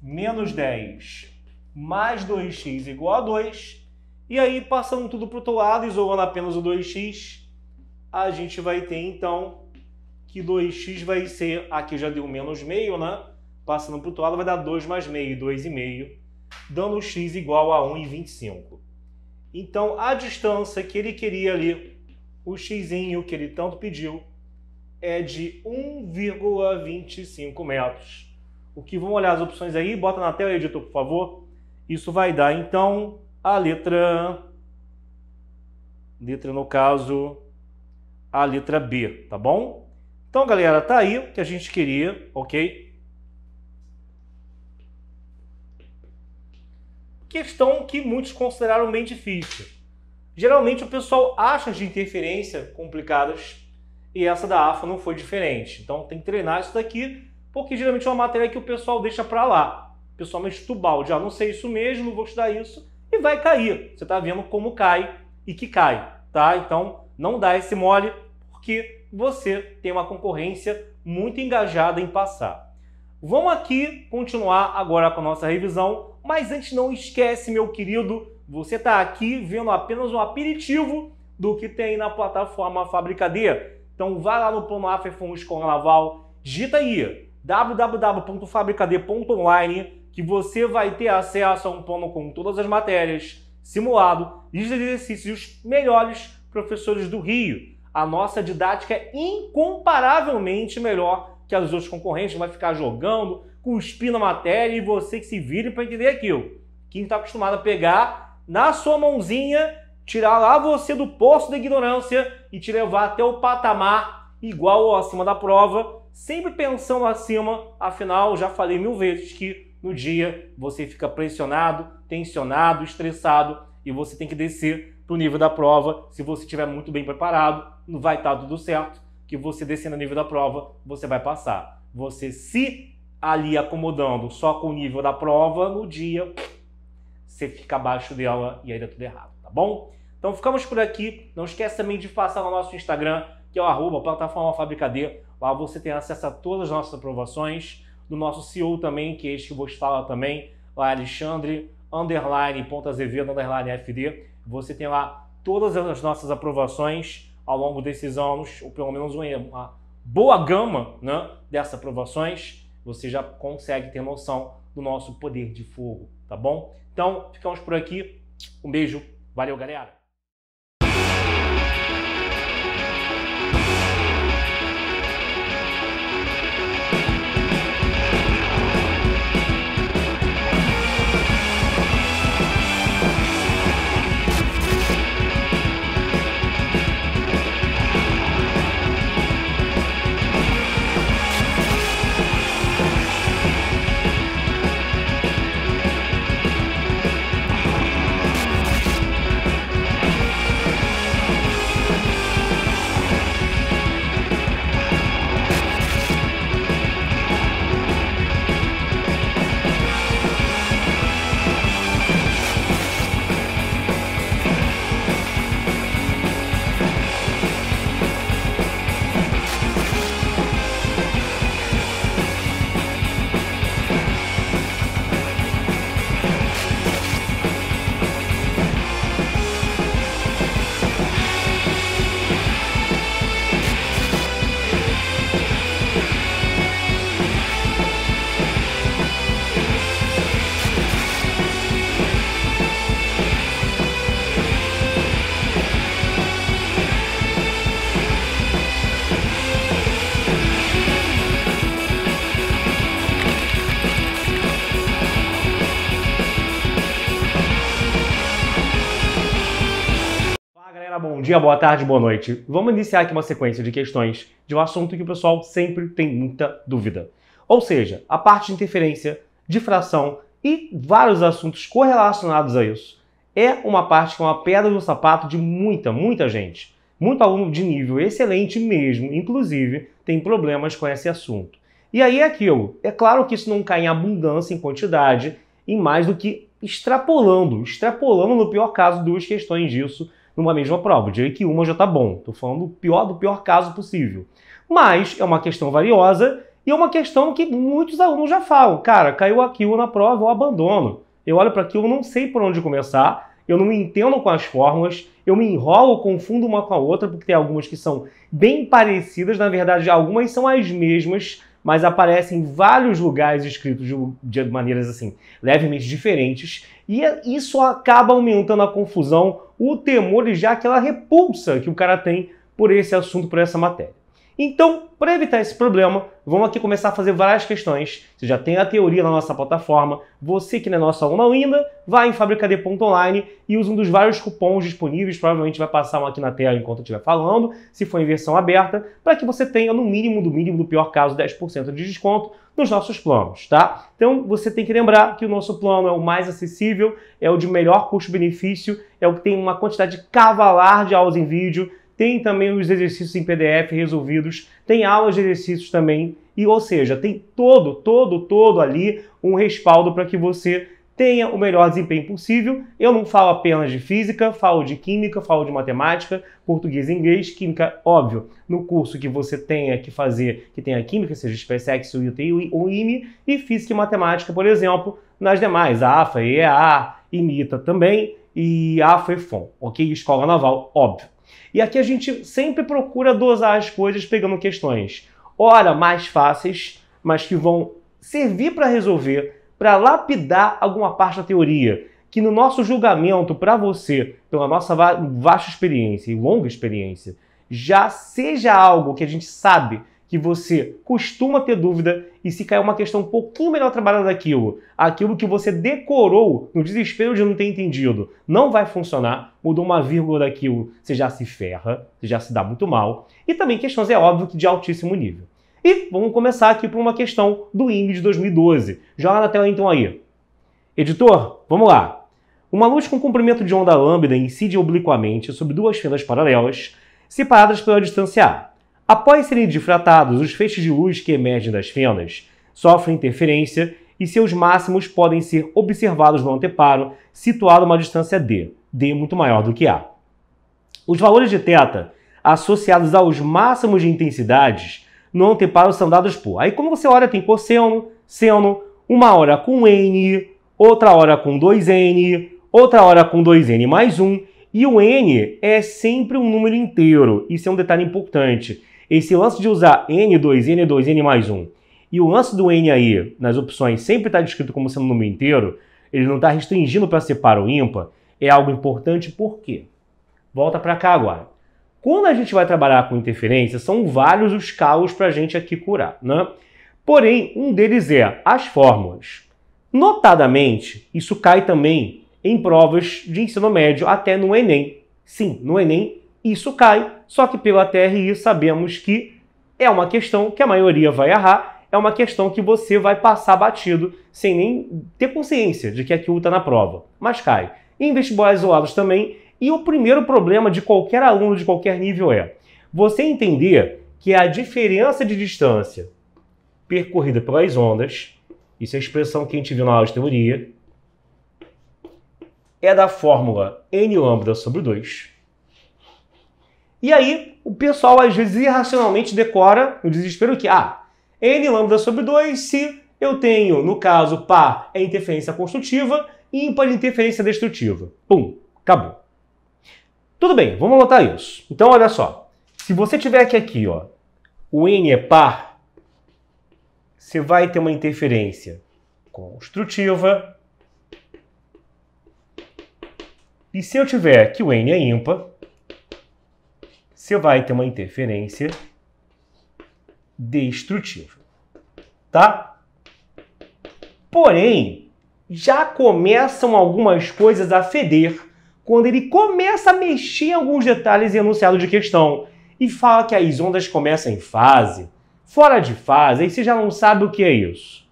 menos 10 mais 2x igual a 2. E aí, passando tudo para o outro lado, isolando apenas o 2x, a gente vai ter então que 2x vai ser, aqui já deu menos meio, né? Passando para o outro lado vai dar 2 mais meio, 2,5, dando x igual a 1,25. Então, a distância que ele queria ali, o x que ele tanto pediu, é de 1,25 metros. O que vão olhar as opções aí? Bota na tela, editor, por favor. Isso vai dar, então, a letra... Letra, no caso, a letra B, tá bom? Então, galera, tá aí o que a gente queria, ok? questão que muitos consideraram bem difícil. Geralmente o pessoal acha de interferência complicadas e essa da AFA não foi diferente. Então tem que treinar isso daqui, porque geralmente é uma matéria que o pessoal deixa para lá. Pessoalmente pessoal meio balde, ah, não sei isso mesmo, não vou estudar isso, e vai cair. Você está vendo como cai e que cai, tá? Então não dá esse mole, porque você tem uma concorrência muito engajada em passar. Vamos aqui continuar agora com a nossa revisão, mas antes não esquece, meu querido, você está aqui vendo apenas um aperitivo do que tem na plataforma Fábrica D. Então vá lá no Plano Aferfon Escola Naval, digita aí www.fabricad.online que você vai ter acesso a um plano com todas as matérias, simulado, lista de exercícios, melhores professores do Rio. A nossa didática é incomparavelmente melhor que os outros concorrentes, vai ficar jogando, cuspindo na matéria e você que se vire para entender aquilo. Quem está acostumado a pegar na sua mãozinha, tirar lá você do poço da ignorância e te levar até o patamar igual ou acima da prova, sempre pensando acima, afinal, já falei mil vezes que no dia você fica pressionado, tensionado, estressado e você tem que descer para o nível da prova. Se você estiver muito bem preparado, vai estar tá tudo certo que você descendo o nível da prova, você vai passar. Você se ali acomodando só com o nível da prova, no dia você fica abaixo dela e aí dá tudo errado, tá bom? Então ficamos por aqui. Não esquece também de passar no nosso Instagram, que é o arroba plataforma D. Lá você tem acesso a todas as nossas aprovações. Do nosso CEO também, que é este que vos fala também, lá Alexandre, underline, ponta Azevedo, underline FD. Você tem lá todas as nossas aprovações ao longo desses anos, ou pelo menos uma boa gama né, dessas aprovações, você já consegue ter noção do nosso poder de fogo, tá bom? Então, ficamos por aqui. Um beijo, valeu, galera! dia, boa tarde, boa noite. Vamos iniciar aqui uma sequência de questões de um assunto que o pessoal sempre tem muita dúvida. Ou seja, a parte de interferência, difração e vários assuntos correlacionados a isso é uma parte que é uma pedra no sapato de muita, muita gente. Muito aluno de nível excelente mesmo, inclusive, tem problemas com esse assunto. E aí é aquilo. É claro que isso não cai em abundância, em quantidade, em mais do que extrapolando, extrapolando no pior caso duas questões disso numa mesma prova. Eu diria que uma já está bom. Estou falando do pior do pior caso possível. Mas é uma questão valiosa e é uma questão que muitos alunos já falam. Cara, caiu aquilo na prova, eu abandono. Eu olho para aquilo, não sei por onde começar, eu não me entendo com as fórmulas, eu me enrolo, confundo uma com a outra, porque tem algumas que são bem parecidas, na verdade, algumas são as mesmas, mas aparecem em vários lugares escritos de, maneiras assim, levemente diferentes, e é, isso acaba aumentando a confusão, o temor e já aquela repulsa que o cara tem por esse assunto, por essa matéria. Então, para evitar esse problema, vamos aqui começar a fazer várias questões. Você já tem a teoria na nossa plataforma, você que não é nosso aluno ainda, vai em fabricad.online e usa um dos vários cupons disponíveis, provavelmente vai passar um aqui na tela enquanto eu estiver falando, se for em versão aberta, para que você tenha no mínimo, do mínimo, do pior caso, 10% de desconto nos nossos planos, tá? Então você tem que lembrar que o nosso plano é o mais acessível, é o de melhor custo-benefício, é o que tem uma quantidade cavalar de aulas em vídeo, tem também os exercícios em PDF resolvidos, tem aulas de exercícios também, e ou seja, tem todo, todo, todo ali um respaldo para que você tenha o melhor desempenho possível. Eu não falo apenas de física, falo de química, falo de matemática, português e inglês, química, óbvio, no curso que você tenha que fazer, que tenha química, seja SpaceX, UTI ou IME, e física e matemática, por exemplo, nas demais, AFA, EA, IMITA também, e AFA e FOM, ok? Escola Naval, óbvio. E aqui a gente sempre procura dosar as coisas pegando questões, ora mais fáceis, mas que vão servir para resolver, para lapidar alguma parte da teoria, que no nosso julgamento para você, pela nossa vasta experiência e longa experiência, já seja algo que a gente sabe que você costuma ter dúvida e se cair uma questão um pouquinho melhor trabalhada daquilo, aquilo que você decorou no desespero de não ter entendido, não vai funcionar, mudou uma vírgula daquilo, você já se ferra, você já se dá muito mal. E também questões, é óbvio, que de altíssimo nível. E vamos começar aqui por uma questão do IME de 2012. Joga na tela então aí. Editor, vamos lá. Uma luz com comprimento de onda lambda incide obliquamente sobre duas fendas paralelas, separadas pela distância A. Após serem difratados, os feixes de luz que emergem das fendas sofrem interferência e seus máximos podem ser observados no anteparo situado a uma distância d, d muito maior do que a. Os valores de θ associados aos máximos de intensidades no anteparo são dados por. Aí como você olha, tem cosseno, seno, uma hora com n, outra hora com 2n, outra hora com 2n mais 1, e o n é sempre um número inteiro. Isso é um detalhe importante. Esse lance de usar N2, N2, N mais 1 e o lance do N aí nas opções sempre está descrito como sendo número inteiro, ele não está restringindo para ser par ou ímpar, é algo importante por quê? Volta para cá agora. Quando a gente vai trabalhar com interferência, são vários os caos para a gente aqui curar, né? Porém, um deles é as fórmulas. Notadamente, isso cai também em provas de ensino médio, até no Enem. Sim, no Enem isso cai, só que pela TRI sabemos que é uma questão que a maioria vai errar, é uma questão que você vai passar batido sem nem ter consciência de que aquilo está na prova, mas cai. Em vestibulares isolados também, e o primeiro problema de qualquer aluno de qualquer nível é você entender que a diferença de distância percorrida pelas ondas, isso é a expressão que a gente viu na aula de teoria, é da fórmula n lambda sobre 2 e aí, o pessoal às vezes irracionalmente decora no desespero que, ah, n lambda sobre 2 se eu tenho, no caso, par é interferência construtiva, ímpar é interferência destrutiva. Pum, acabou. Tudo bem, vamos anotar isso. Então, olha só. Se você tiver que aqui, ó, o n é par, você vai ter uma interferência construtiva. E se eu tiver que o n é ímpar, você vai ter uma interferência destrutiva, tá? Porém, já começam algumas coisas a feder quando ele começa a mexer em alguns detalhes e enunciado de questão e fala que as ondas começam em fase, fora de fase, aí você já não sabe o que é isso.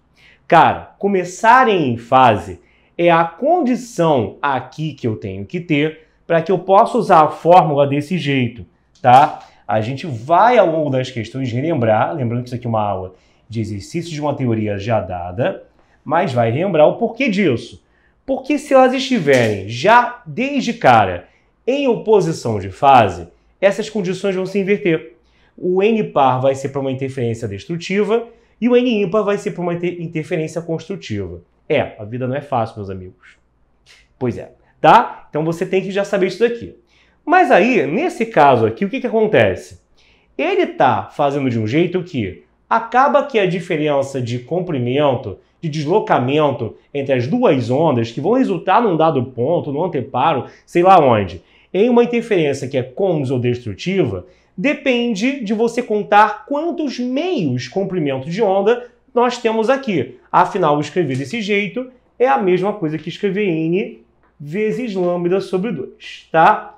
Cara, começarem em fase é a condição aqui que eu tenho que ter para que eu possa usar a fórmula desse jeito tá? A gente vai ao longo das questões relembrar, lembrando que isso aqui é uma aula de exercícios de uma teoria já dada, mas vai relembrar o porquê disso. Porque se elas estiverem já desde cara em oposição de fase, essas condições vão se inverter. O n par vai ser para uma interferência destrutiva e o n ímpar vai ser para uma interferência construtiva. É, a vida não é fácil, meus amigos. Pois é, tá? Então você tem que já saber isso daqui. Mas aí, nesse caso aqui, o que, que acontece? Ele está fazendo de um jeito que acaba que a diferença de comprimento, de deslocamento entre as duas ondas, que vão resultar num dado ponto, num anteparo, sei lá onde, em uma interferência que é ou destrutiva, depende de você contar quantos meios comprimento de onda nós temos aqui. Afinal, escrever desse jeito é a mesma coisa que escrever n vezes lambda sobre 2, tá?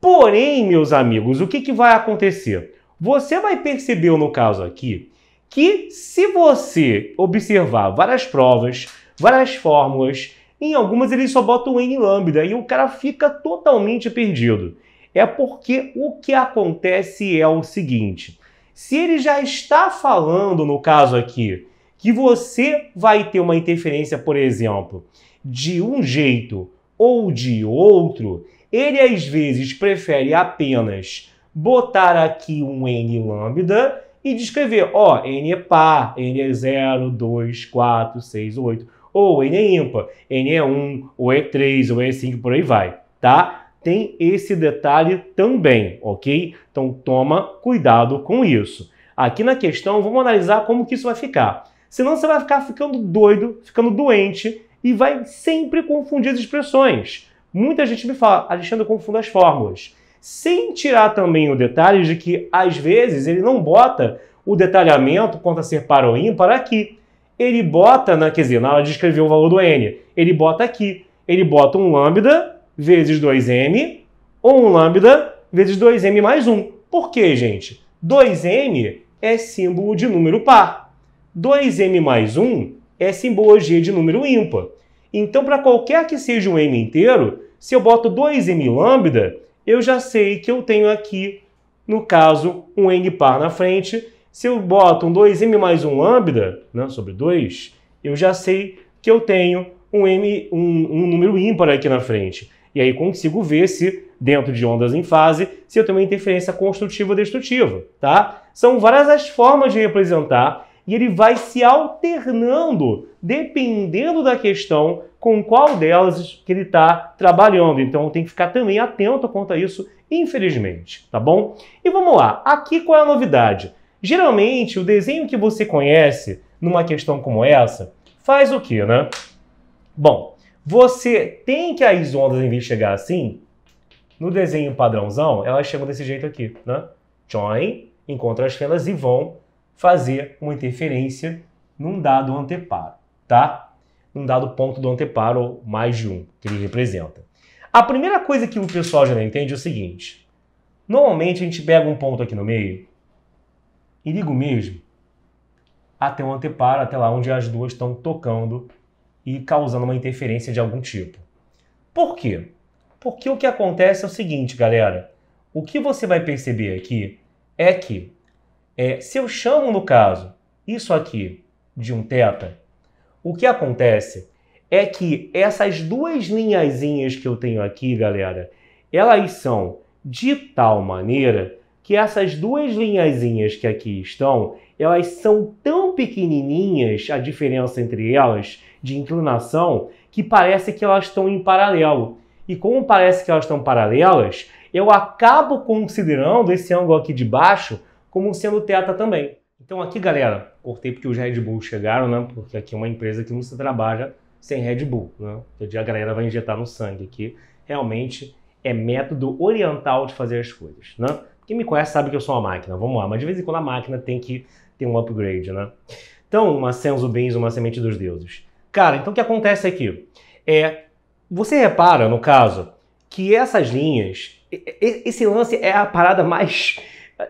Porém, meus amigos, o que, que vai acontecer? Você vai perceber no caso aqui que se você observar várias provas, várias fórmulas, em algumas ele só bota o n lambda e o cara fica totalmente perdido. É porque o que acontece é o seguinte: se ele já está falando, no caso aqui, que você vai ter uma interferência, por exemplo, de um jeito ou de outro, ele às vezes prefere apenas botar aqui um n lambda e descrever, ó, n é par, n é 0, 2, 4, 6, 8, ou n é ímpar, n é 1, ou é 3, ou é 5, por aí vai, tá? Tem esse detalhe também, ok? Então toma cuidado com isso. Aqui na questão, vamos analisar como que isso vai ficar. Senão você vai ficar ficando doido, ficando doente e vai sempre confundir as expressões. Muita gente me fala, Alexandre, confunda as fórmulas. Sem tirar também o detalhe de que, às vezes, ele não bota o detalhamento quanto a ser par ou ímpar aqui. Ele bota, na, quer dizer, na hora de escrever o valor do n, ele bota aqui. Ele bota um lambda vezes 2m ou um lambda vezes 2m mais 1. Por quê, gente? 2m é símbolo de número par. 2m mais 1 é simbologia de número ímpar. Então, para qualquer que seja um m inteiro, se eu boto 2m lambda, eu já sei que eu tenho aqui, no caso, um n par na frente. Se eu boto um 2m mais um lambda, né, sobre 2, eu já sei que eu tenho um, m, um, um número ímpar aqui na frente. E aí consigo ver se, dentro de ondas em fase, se eu tenho uma interferência construtiva ou destrutiva, tá? São várias as formas de representar e ele vai se alternando, dependendo da questão, com qual delas que ele está trabalhando. Então tem que ficar também atento quanto a isso, infelizmente, tá bom? E vamos lá, aqui qual é a novidade? Geralmente o desenho que você conhece numa questão como essa faz o que, né? Bom, você tem que as ondas, em vez de chegar assim, no desenho padrãozão, elas chegam desse jeito aqui, né? Join, encontram as fendas e vão fazer uma interferência num dado anteparo, tá? Num dado ponto do anteparo ou mais de um que ele representa. A primeira coisa que o pessoal já não entende é o seguinte: normalmente a gente pega um ponto aqui no meio e liga o mesmo até um anteparo, até lá onde as duas estão tocando e causando uma interferência de algum tipo. Por quê? Porque o que acontece é o seguinte, galera. O que você vai perceber aqui é que é, se eu chamo, no caso, isso aqui de um θ, o que acontece é que essas duas linhazinhas que eu tenho aqui, galera, elas são de tal maneira que essas duas linhazinhas que aqui estão, elas são tão pequenininhas, a diferença entre elas de inclinação, que parece que elas estão em paralelo. E como parece que elas estão paralelas, eu acabo considerando esse ângulo aqui de baixo como sendo teta também. Então aqui, galera, cortei porque os Red Bull chegaram, né? Porque aqui é uma empresa que não se trabalha sem Red Bull, né? Todo então, dia a galera vai injetar no sangue aqui. Realmente é método oriental de fazer as coisas, né? Quem me conhece sabe que eu sou uma máquina, vamos lá. Mas de vez em quando a máquina tem que ter um upgrade, né? Então, uma Senso Beans, uma semente dos deuses. Cara, então o que acontece aqui? É, você repara, no caso, que essas linhas, esse lance é a parada mais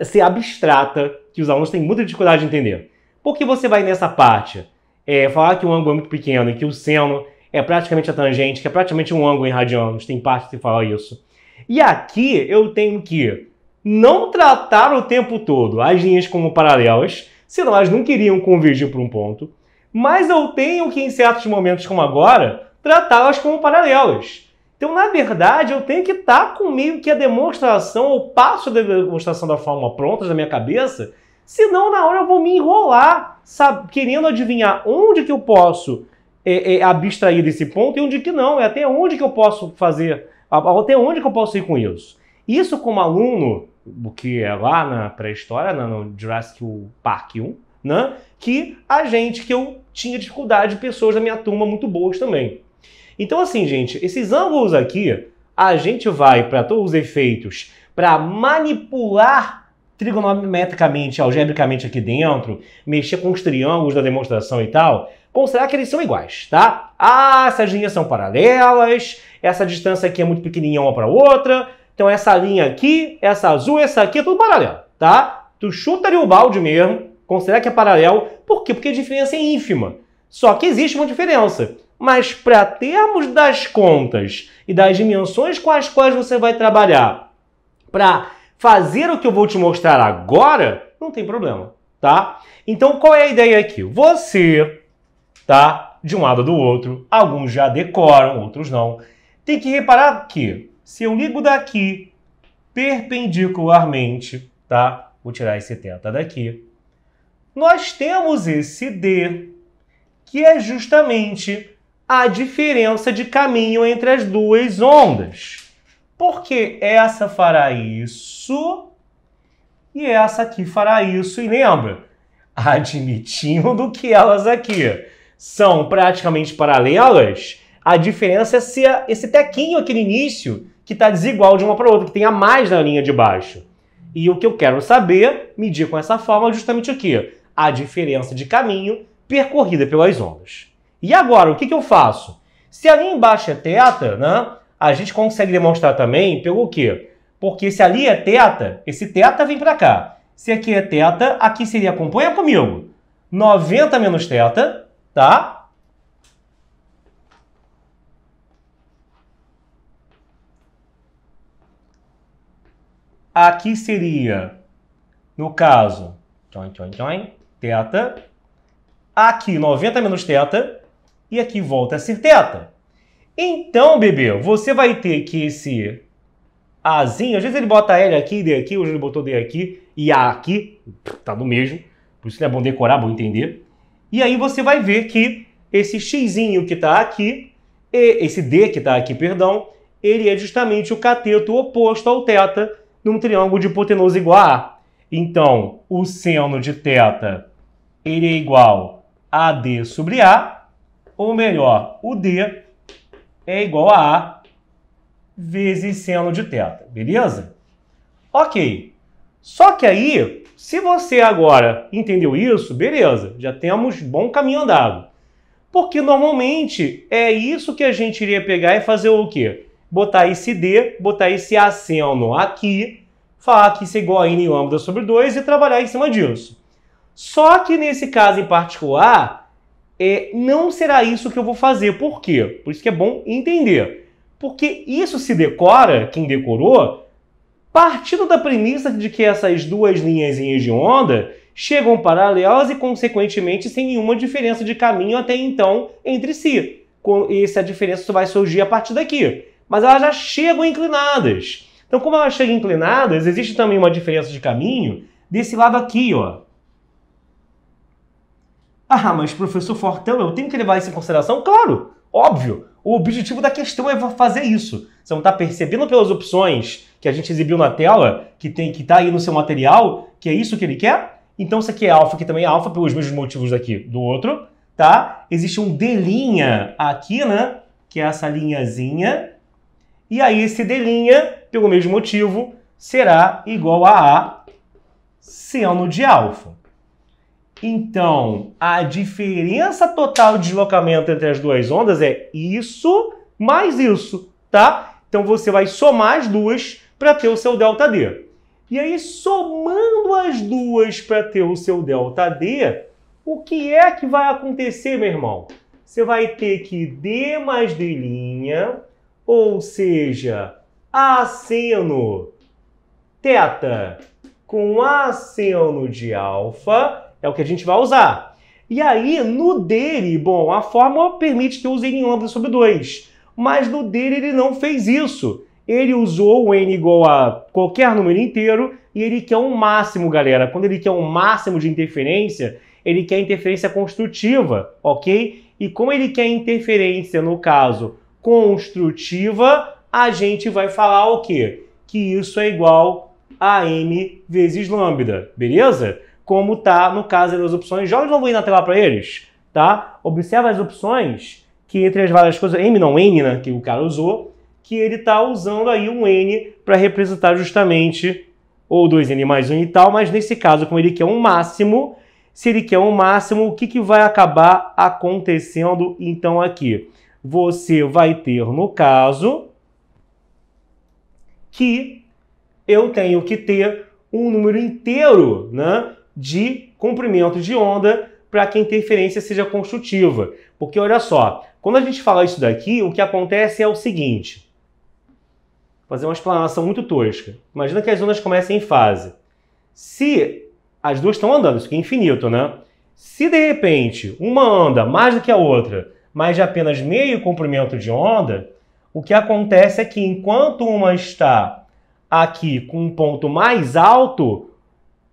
ser abstrata, que os alunos têm muita dificuldade de entender. Porque você vai nessa parte é, falar que um ângulo é muito pequeno e que o seno é praticamente a tangente, que é praticamente um ângulo em radianos, tem parte que fala isso. E aqui eu tenho que não tratar o tempo todo as linhas como paralelas, senão elas não queriam convergir para um ponto, mas eu tenho que, em certos momentos como agora, tratá-las como paralelas. Então, na verdade, eu tenho que estar tá comigo que a demonstração, ou passo da demonstração da forma pronta na minha cabeça, senão na hora eu vou me enrolar, sabe, querendo adivinhar onde que eu posso é, é, abstrair desse ponto e onde que não, é até onde que eu posso fazer, até onde que eu posso ir com isso. Isso como aluno, o que é lá na pré-história, no Jurassic Park 1, né, que a gente, que eu tinha dificuldade, pessoas da minha turma muito boas também. Então, assim, gente, esses ângulos aqui, a gente vai, para todos os efeitos, para manipular trigonometricamente, algebricamente aqui dentro, mexer com os triângulos da demonstração e tal, considerar que eles são iguais, tá? Ah, essas linhas são paralelas, essa distância aqui é muito pequenininha uma para outra, então essa linha aqui, essa azul, essa aqui, é tudo paralelo, tá? Tu chuta ali o balde mesmo, considerar que é paralelo, por quê? Porque a diferença é ínfima. Só que existe uma diferença. Mas para termos das contas e das dimensões com as quais você vai trabalhar para fazer o que eu vou te mostrar agora, não tem problema, tá? Então qual é a ideia aqui? Você, tá? De um lado ou do outro, alguns já decoram, outros não. Tem que reparar que se eu ligo daqui perpendicularmente, tá? Vou tirar esse teta daqui. Nós temos esse D, que é justamente a diferença de caminho entre as duas ondas. Porque essa fará isso e essa aqui fará isso. E lembra, [LAUGHS] admitindo que elas aqui são praticamente paralelas, a diferença é se esse tequinho aqui no início, que está desigual de uma para outra, que tem a mais na linha de baixo. E o que eu quero saber, medir com essa forma, é justamente o quê? A diferença de caminho percorrida pelas ondas. E agora, o que, que eu faço? Se ali embaixo é teta, né, a gente consegue demonstrar também pelo quê? Porque se ali é teta, esse teta vem para cá. Se aqui é teta, aqui seria, acompanha comigo, 90 menos teta, tá? Aqui seria, no caso, teta. Aqui, 90 menos teta e aqui volta a ser θ. Então, bebê, você vai ter que esse Azinho, às vezes ele bota L aqui, D aqui, hoje ele botou D aqui e A aqui, tá no mesmo, por isso é bom decorar, bom entender. E aí você vai ver que esse xizinho que está aqui, esse D que está aqui, perdão, ele é justamente o cateto oposto ao θ num triângulo de hipotenusa igual a A. Então, o seno de θ ele é igual a D sobre A, ou melhor, o D é igual a A vezes seno de θ, beleza? Ok. Só que aí, se você agora entendeu isso, beleza, já temos bom caminho andado. Porque normalmente é isso que a gente iria pegar e fazer o quê? Botar esse D, botar esse seno aqui, falar que isso é igual a N lambda sobre 2 e trabalhar em cima disso. Só que nesse caso em particular, é, não será isso que eu vou fazer. Por quê? Por isso que é bom entender. Porque isso se decora, quem decorou, partindo da premissa de que essas duas linhas de onda chegam paralelas e, consequentemente, sem nenhuma diferença de caminho até então entre si. essa diferença só vai surgir a partir daqui. Mas elas já chegam inclinadas. Então, como elas chegam inclinadas, existe também uma diferença de caminho desse lado aqui, ó, ah, mas professor Fortão, eu tenho que levar isso em consideração? Claro, óbvio. O objetivo da questão é fazer isso. Você não está percebendo pelas opções que a gente exibiu na tela, que tem que está aí no seu material, que é isso que ele quer? Então isso aqui é alfa, que também é alfa, pelos mesmos motivos aqui do outro, tá? Existe um D' aqui, né? Que é essa linhazinha. E aí esse D', pelo mesmo motivo, será igual a A seno de alfa. Então, a diferença total de deslocamento entre as duas ondas é isso mais isso, tá? Então você vai somar as duas para ter o seu ΔD. E aí, somando as duas para ter o seu ΔD, o que é que vai acontecer, meu irmão? Você vai ter que D mais D', ou seja, seno θ com seno de alfa é o que a gente vai usar. E aí, no dele, bom, a fórmula permite que eu use n lambda sobre 2. Mas no dele ele não fez isso. Ele usou o n igual a qualquer número inteiro e ele quer um máximo, galera. Quando ele quer um máximo de interferência, ele quer interferência construtiva, ok? E como ele quer interferência, no caso, construtiva, a gente vai falar o quê? Que isso é igual a m vezes lambda, beleza? como tá no caso das opções. Joga de novo na tela para eles, tá? Observa as opções que entre as várias coisas, M não N, né, que o cara usou, que ele tá usando aí um N para representar justamente ou 2N mais 1 e tal, mas nesse caso, como ele quer um máximo, se ele quer um máximo, o que, que vai acabar acontecendo então aqui? Você vai ter, no caso, que eu tenho que ter um número inteiro né, de comprimento de onda para que a interferência seja construtiva. Porque olha só, quando a gente fala isso daqui, o que acontece é o seguinte. Vou fazer uma explanação muito tosca. Imagina que as ondas comecem em fase. Se as duas estão andando, isso aqui é infinito, né? Se de repente uma anda mais do que a outra, mas de apenas meio comprimento de onda, o que acontece é que enquanto uma está aqui com um ponto mais alto,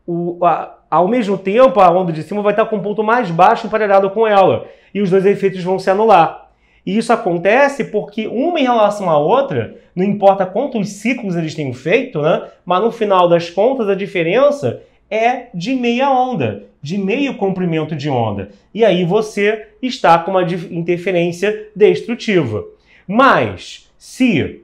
o, a, ao mesmo tempo, a onda de cima vai estar com um ponto mais baixo paralelo com ela. E os dois efeitos vão se anular. E isso acontece porque uma em relação à outra, não importa quantos ciclos eles tenham feito, né? mas no final das contas a diferença é de meia onda, de meio comprimento de onda. E aí você está com uma interferência destrutiva. Mas se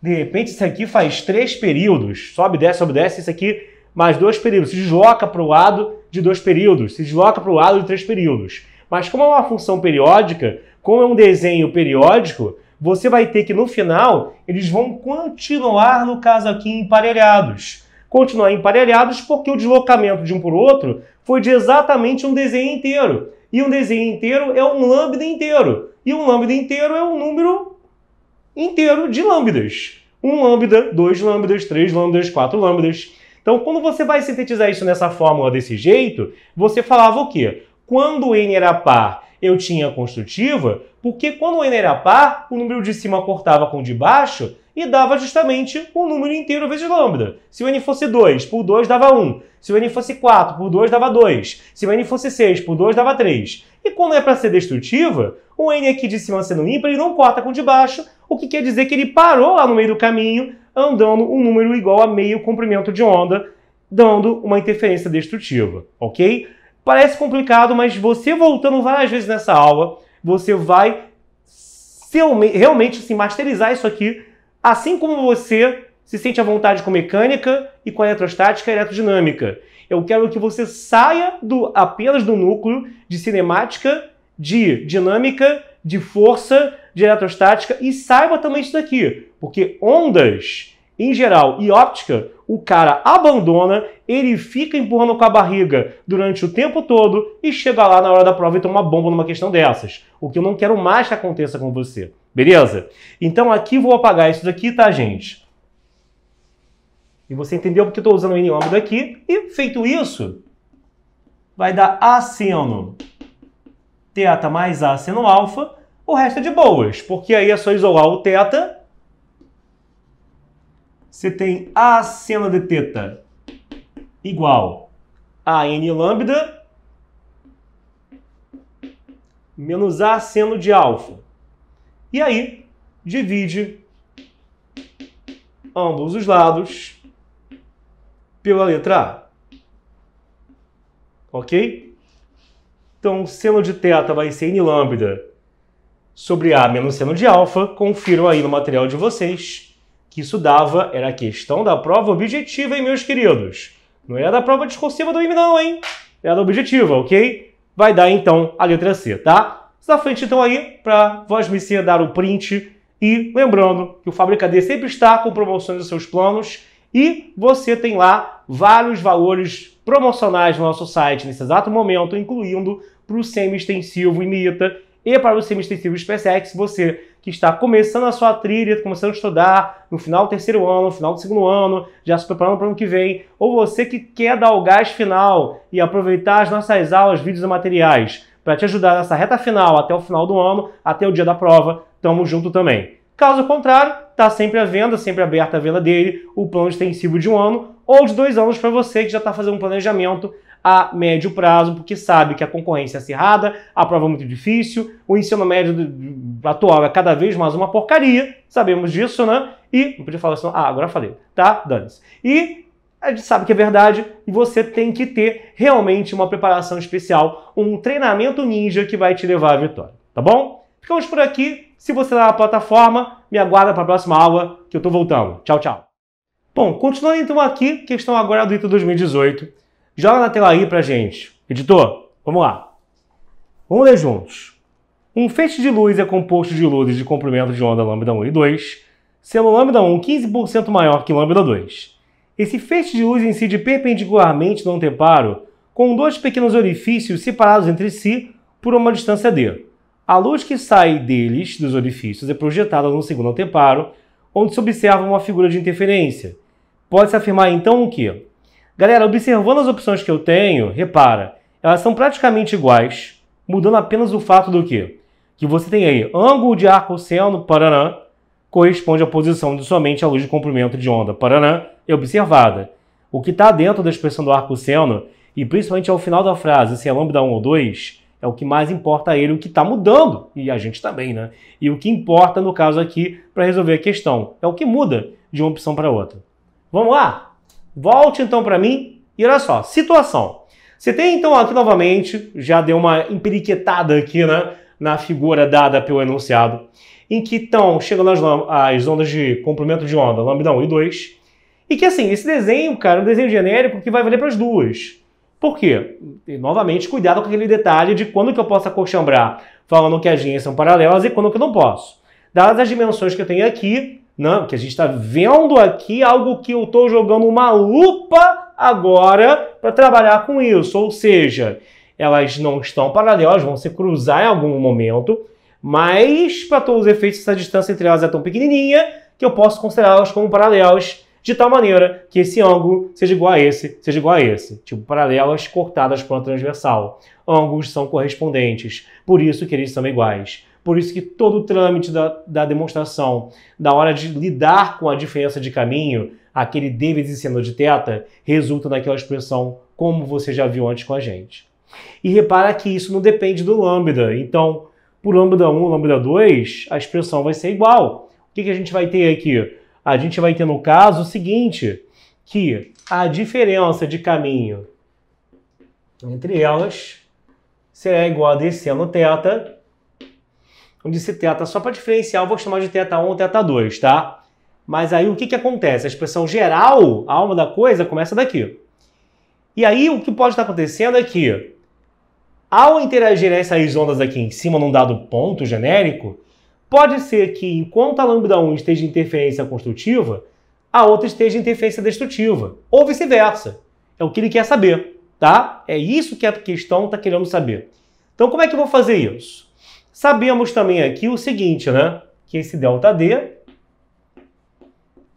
de repente isso aqui faz três períodos, sobe, desce, sobe, desce, isso aqui mais dois períodos, se desloca para o lado de dois períodos, se desloca para o lado de três períodos. Mas como é uma função periódica, como é um desenho periódico, você vai ter que no final eles vão continuar, no caso aqui, emparelhados. Continuar emparelhados porque o deslocamento de um para o outro foi de exatamente um desenho inteiro. E um desenho inteiro é um lambda inteiro. E um lambda inteiro é um número inteiro de lambdas. Um lambda, dois lambdas, três lambdas, quatro lambdas. Então, quando você vai sintetizar isso nessa fórmula desse jeito, você falava o quê? Quando n era par, eu tinha construtiva, porque quando n era par, o número de cima cortava com o de baixo e dava justamente o número inteiro vezes lambda. Se o n fosse 2, por 2 dava 1. Se o n fosse 4, por 2 dava 2. Se o n fosse 6, por 2 dava 3. E quando é para ser destrutiva, o n aqui de cima sendo ímpar, ele não corta com o de baixo, o que quer dizer que ele parou lá no meio do caminho andando um número igual a meio comprimento de onda, dando uma interferência destrutiva, ok? Parece complicado, mas você voltando várias vezes nessa aula, você vai realmente se assim, masterizar isso aqui, assim como você se sente à vontade com mecânica e com eletrostática e eletrodinâmica. Eu quero que você saia do, apenas do núcleo de cinemática, de dinâmica, de força, de eletrostática e saiba também isso daqui, porque ondas em geral e óptica, o cara abandona, ele fica empurrando com a barriga durante o tempo todo e chega lá na hora da prova e toma uma bomba numa questão dessas. O que eu não quero mais que aconteça com você, beleza? Então aqui vou apagar isso daqui, tá, gente? E você entendeu porque eu estou usando o idioma daqui. E feito isso, vai dar seno θ mais seno alfa o resto é de boas, porque aí é só isolar o teta. Você tem a seno de teta igual a n lambda menos a seno de alfa. E aí, divide ambos os lados pela letra A. Ok? Então, seno de teta vai ser n lambda sobre A menos seno de alfa, confiram aí no material de vocês que isso dava, era a questão da prova objetiva, hein, meus queridos? Não era da prova discursiva do IME não, hein? Era da objetiva, ok? Vai dar, então, a letra C, tá? Na frente, então, aí, para vós me dar o print. E lembrando que o Fábrica D sempre está com promoções nos seus planos e você tem lá vários valores promocionais no nosso site nesse exato momento, incluindo para o semi-extensivo IMITA e para os semistas civis SpaceX, você que está começando a sua trilha, começando a estudar no final do terceiro ano, no final do segundo ano, já se preparando para o ano que vem, ou você que quer dar o gás final e aproveitar as nossas aulas, vídeos e materiais para te ajudar nessa reta final até o final do ano, até o dia da prova, tamo junto também. Caso contrário, está sempre à venda, sempre aberta a venda dele, o plano extensivo de um ano ou de dois anos para você que já está fazendo um planejamento a médio prazo, porque sabe que a concorrência é acirrada, a prova é muito difícil, o ensino médio atual é cada vez mais uma porcaria, sabemos disso, né? E, não podia falar assim, ah, agora falei, tá? Dane-se. E a gente sabe que é verdade e você tem que ter realmente uma preparação especial, um treinamento ninja que vai te levar à vitória, tá bom? Ficamos por aqui. Se você está na plataforma, me aguarda para a próxima aula que eu estou voltando. Tchau, tchau. Bom, continuando então aqui, questão agora do ITA 2018. Joga na tela aí pra gente. Editor, vamos lá. Vamos ler juntos. Um feixe de luz é composto de luzes de comprimento de onda lambda 1 e 2, sendo lambda 1 15% maior que lambda 2. Esse feixe de luz incide perpendicularmente no anteparo com dois pequenos orifícios separados entre si por uma distância d. A luz que sai deles, dos orifícios, é projetada no segundo anteparo, onde se observa uma figura de interferência. Pode-se afirmar então que Galera, observando as opções que eu tenho, repara, elas são praticamente iguais, mudando apenas o fato do que? Que você tem aí ângulo de arco seno, paranã, corresponde à posição de somente a luz de comprimento de onda, paranã, é observada. O que está dentro da expressão do arco seno, e principalmente ao final da frase, se é lambda 1 ou 2, é o que mais importa a ele, o que está mudando, e a gente também, né? E o que importa, no caso aqui, para resolver a questão, é o que muda de uma opção para outra. Vamos lá? Volte então para mim e olha só, situação. Você tem então aqui novamente, já deu uma empiriquetada aqui né, na figura dada pelo enunciado, em que estão chegando as, as ondas de comprimento de onda, lambda 1 e 2, e que assim, esse desenho, cara, é um desenho genérico que vai valer para as duas. Por quê? E, novamente, cuidado com aquele detalhe de quando que eu posso cochambrar falando que as linhas são paralelas e quando que eu não posso. Dadas as dimensões que eu tenho aqui, não, que a gente está vendo aqui algo que eu estou jogando uma lupa agora para trabalhar com isso. Ou seja, elas não estão paralelas, vão se cruzar em algum momento, mas para todos os efeitos, essa distância entre elas é tão pequenininha que eu posso considerá-las como paralelas de tal maneira que esse ângulo seja igual a esse, seja igual a esse, tipo paralelas cortadas por uma transversal. Ângulos são correspondentes, por isso que eles são iguais. Por isso que todo o trâmite da, da demonstração, da hora de lidar com a diferença de caminho, aquele David sendo de teta, resulta naquela expressão como você já viu antes com a gente. E repara que isso não depende do lambda. Então, por lambda 1, lambda 2, a expressão vai ser igual. O que, que a gente vai ter aqui? A gente vai ter, no caso, o seguinte, que a diferença de caminho entre elas será igual a descendo teta quando disse teta, só para diferenciar, eu vou chamar de teta 1 ou teta 2, tá? Mas aí o que, que acontece? A expressão geral, a alma da coisa, começa daqui. E aí o que pode estar acontecendo é que, ao interagir essas ondas aqui em cima num dado ponto genérico, pode ser que enquanto a lambda 1 esteja em interferência construtiva, a outra esteja em interferência destrutiva, ou vice-versa. É o que ele quer saber, tá? É isso que a questão está querendo saber. Então como é que eu vou fazer isso? Sabemos também aqui o seguinte, né? Que esse ΔD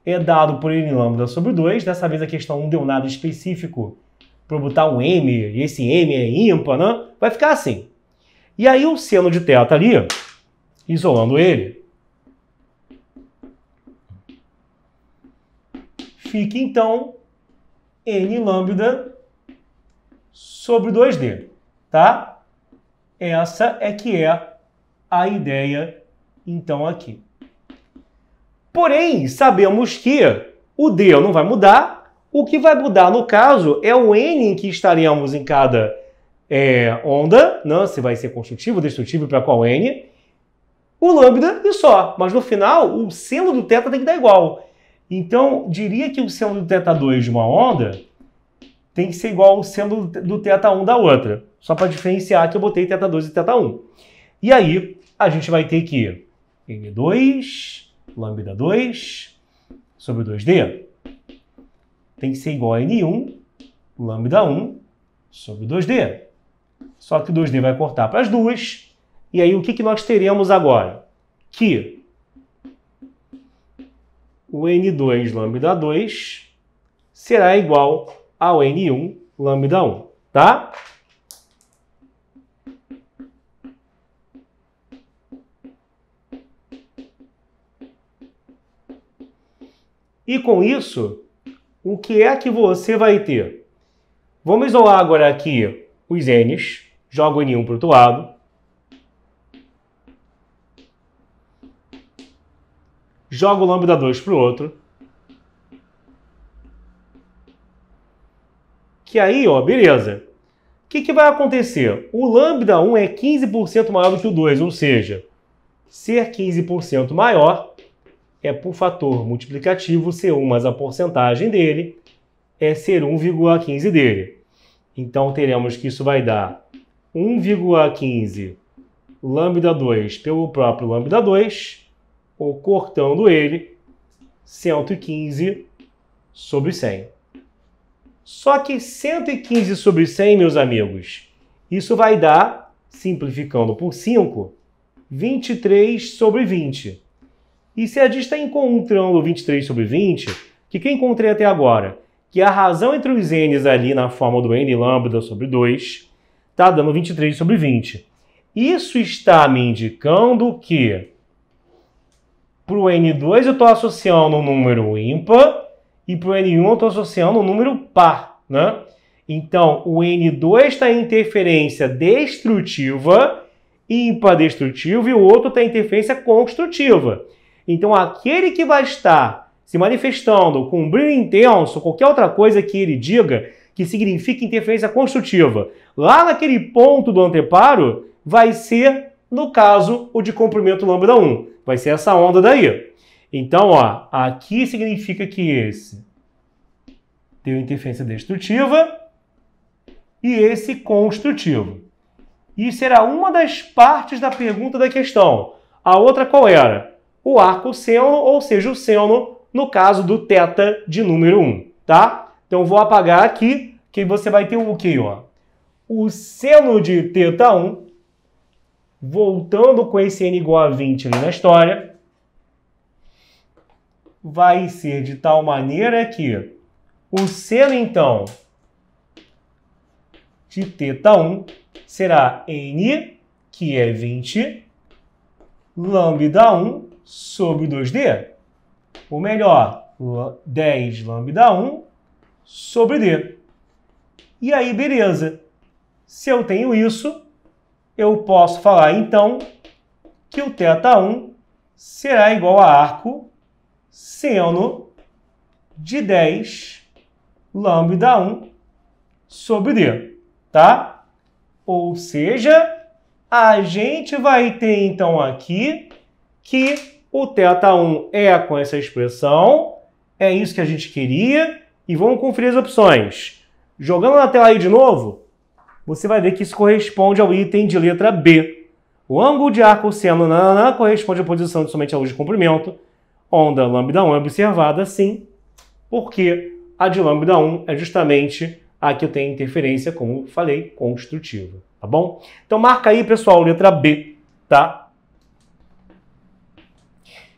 é dado por N lambda sobre 2. Dessa vez a questão não deu nada específico para botar um M, e esse M é ímpar, né? Vai ficar assim. E aí o seno de θ ali, isolando ele, fica então N lambda sobre 2D, tá? Essa é que é a ideia, então, aqui. Porém, sabemos que o D não vai mudar. O que vai mudar, no caso, é o N em que estaremos em cada é, onda, né? se vai ser construtivo, destrutivo, para qual N. O lambda e só. Mas no final, o seno do θ tem que dar igual. Então, diria que o seno do θ2 de uma onda tem que ser igual ao seno do θ1 da outra. Só para diferenciar que eu botei θ2 e θ1. E aí, a gente vai ter que N2, lambda 2, sobre 2D, tem que ser igual a N1, lambda 1, sobre 2D. Só que o 2D vai cortar para as duas, e aí o que, que nós teremos agora? Que o N2 lambda 2 será igual ao N1 lambda 1, tá? E com isso, o que é que você vai ter? Vamos isolar agora aqui os N's. Jogo o N1 para o outro lado. Jogo o lambda 2 para o outro. Que aí, ó, beleza. O que, que vai acontecer? O lambda 1 é 15% maior do que o 2, ou seja, ser 15% maior é por fator multiplicativo C1 mais a porcentagem dele é ser 1,15 dele. Então teremos que isso vai dar 1,15 lambda 2 pelo próprio lambda 2, ou cortando ele, 115 sobre 100. Só que 115 sobre 100, meus amigos, isso vai dar, simplificando por 5, 23 sobre 20. E se a gente está encontrando 23 sobre 20, que que eu encontrei até agora? Que a razão entre os n's ali na forma do n lambda sobre 2 está dando 23 sobre 20. Isso está me indicando que para o n2 eu estou associando um número ímpar e para o n1 eu estou associando um número par, né? Então, o N2 está em interferência destrutiva, ímpar destrutiva, e o outro está em interferência construtiva. Então, aquele que vai estar se manifestando com um brilho intenso, qualquer outra coisa que ele diga, que significa interferência construtiva, lá naquele ponto do anteparo, vai ser, no caso, o de comprimento lambda 1. Vai ser essa onda daí. Então, ó, aqui significa que esse deu interferência destrutiva e esse construtivo. E será uma das partes da pergunta da questão. A outra qual era? o arco seno, ou seja, o seno no caso do θ de número 1, tá? Então vou apagar aqui, que você vai ter o quê, ó? O seno de θ1, voltando com esse n igual a 20 na história, vai ser de tal maneira que o seno, então, de θ1 será n, que é 20, λ 1, sobre 2D. Ou melhor, 10 lambda 1 sobre D. E aí, beleza. Se eu tenho isso, eu posso falar, então, que o θ1 será igual a arco seno de 10 lambda 1 sobre D, tá? Ou seja, a gente vai ter, então, aqui que o θ1 é com essa expressão, é isso que a gente queria, e vamos conferir as opções. Jogando na tela aí de novo, você vai ver que isso corresponde ao item de letra B. O ângulo de arco seno nananã corresponde à posição de somente a luz de comprimento. Onda lambda 1 é observada sim, porque a de lambda 1 é justamente a que tem interferência, como falei, construtiva, tá bom? Então marca aí, pessoal, letra B, tá?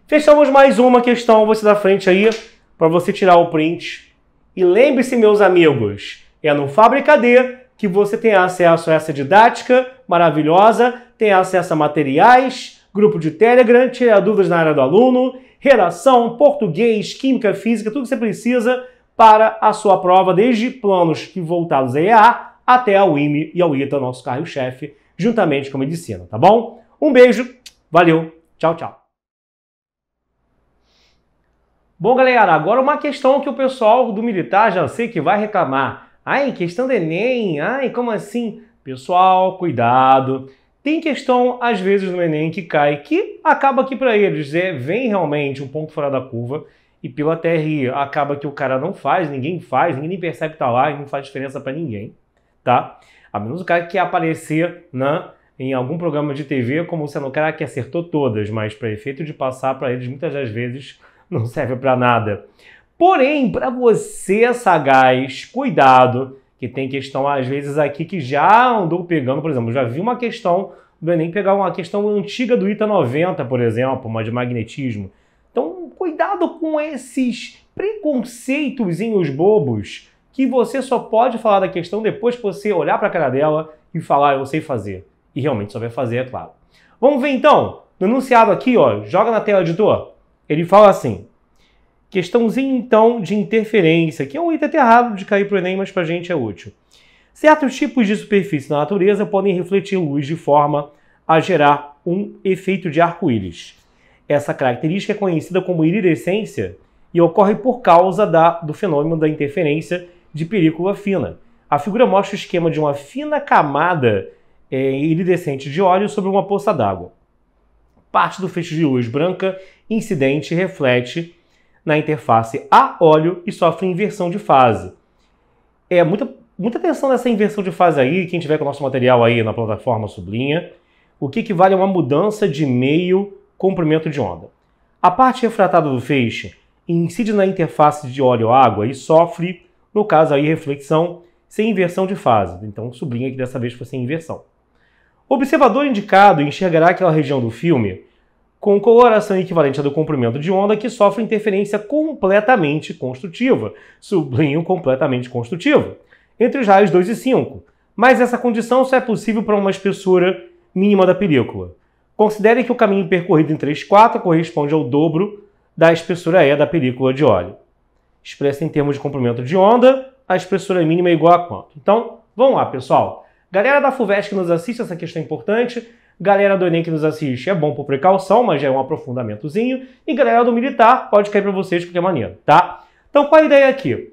Fechamos mais uma questão, você da frente aí, para você tirar o print. E lembre-se, meus amigos, é no Fábrica D que você tem acesso a essa didática maravilhosa, tem acesso a materiais, grupo de Telegram, tirar dúvidas na área do aluno, redação, português, química, física, tudo que você precisa para a sua prova, desde planos que voltados a EA até ao IME e ao ITA, nosso carro-chefe, juntamente com a medicina, tá bom? Um beijo, valeu, tchau, tchau. Bom, galera, agora uma questão que o pessoal do militar já sei que vai reclamar. Ai, questão do Enem, ai, como assim? Pessoal, cuidado. Tem questão, às vezes, no Enem que cai, que acaba aqui para eles, é, vem realmente um ponto fora da curva, e até rir. acaba que o cara não faz, ninguém faz, ninguém percebe que tá lá, e não faz diferença para ninguém, tá? A menos o cara que aparecer na, né, em algum programa de TV como sendo o cara que acertou todas, mas para efeito de passar para eles, muitas das vezes, não serve para nada. Porém, para você, sagaz, cuidado, que tem questão às vezes aqui que já andou pegando, por exemplo, já vi uma questão do Enem pegar uma questão antiga do ITA 90, por exemplo, uma de magnetismo. Então, cuidado com esses preconceitozinhos bobos que você só pode falar da questão depois que você olhar para a cara dela e falar, eu sei fazer. E realmente só vai fazer, é claro. Vamos ver então, no enunciado aqui, ó, joga na tela, editor. Ele fala assim: questãozinha então de interferência, que é um item até raro de cair para o Enem, mas para a gente é útil. Certos tipos de superfície na natureza podem refletir luz de forma a gerar um efeito de arco-íris. Essa característica é conhecida como iridescência e ocorre por causa da, do fenômeno da interferência de película fina. A figura mostra o esquema de uma fina camada é, iridescente de óleo sobre uma poça d'água parte do feixe de luz branca incidente reflete na interface a óleo e sofre inversão de fase. É muita, muita atenção nessa inversão de fase aí, quem tiver com o nosso material aí na plataforma sublinha, o que equivale a uma mudança de meio comprimento de onda. A parte refratada do feixe incide na interface de óleo-água e sofre, no caso aí, reflexão sem inversão de fase. Então sublinha que dessa vez foi sem inversão. O observador indicado enxergará aquela região do filme com coloração equivalente à do comprimento de onda que sofre interferência completamente construtiva, sublinho completamente construtiva, entre os raios 2 e 5. Mas essa condição só é possível para uma espessura mínima da película. Considere que o caminho percorrido em 3/4 corresponde ao dobro da espessura E da película de óleo. Expressa em termos de comprimento de onda, a espessura mínima é igual a quanto? Então, vamos lá, pessoal. Galera da FUVEST que nos assiste, essa questão é importante. Galera do Enem que nos assiste, é bom por precaução, mas já é um aprofundamentozinho. E galera do militar, pode cair para vocês de qualquer é maneira, tá? Então, qual a ideia aqui?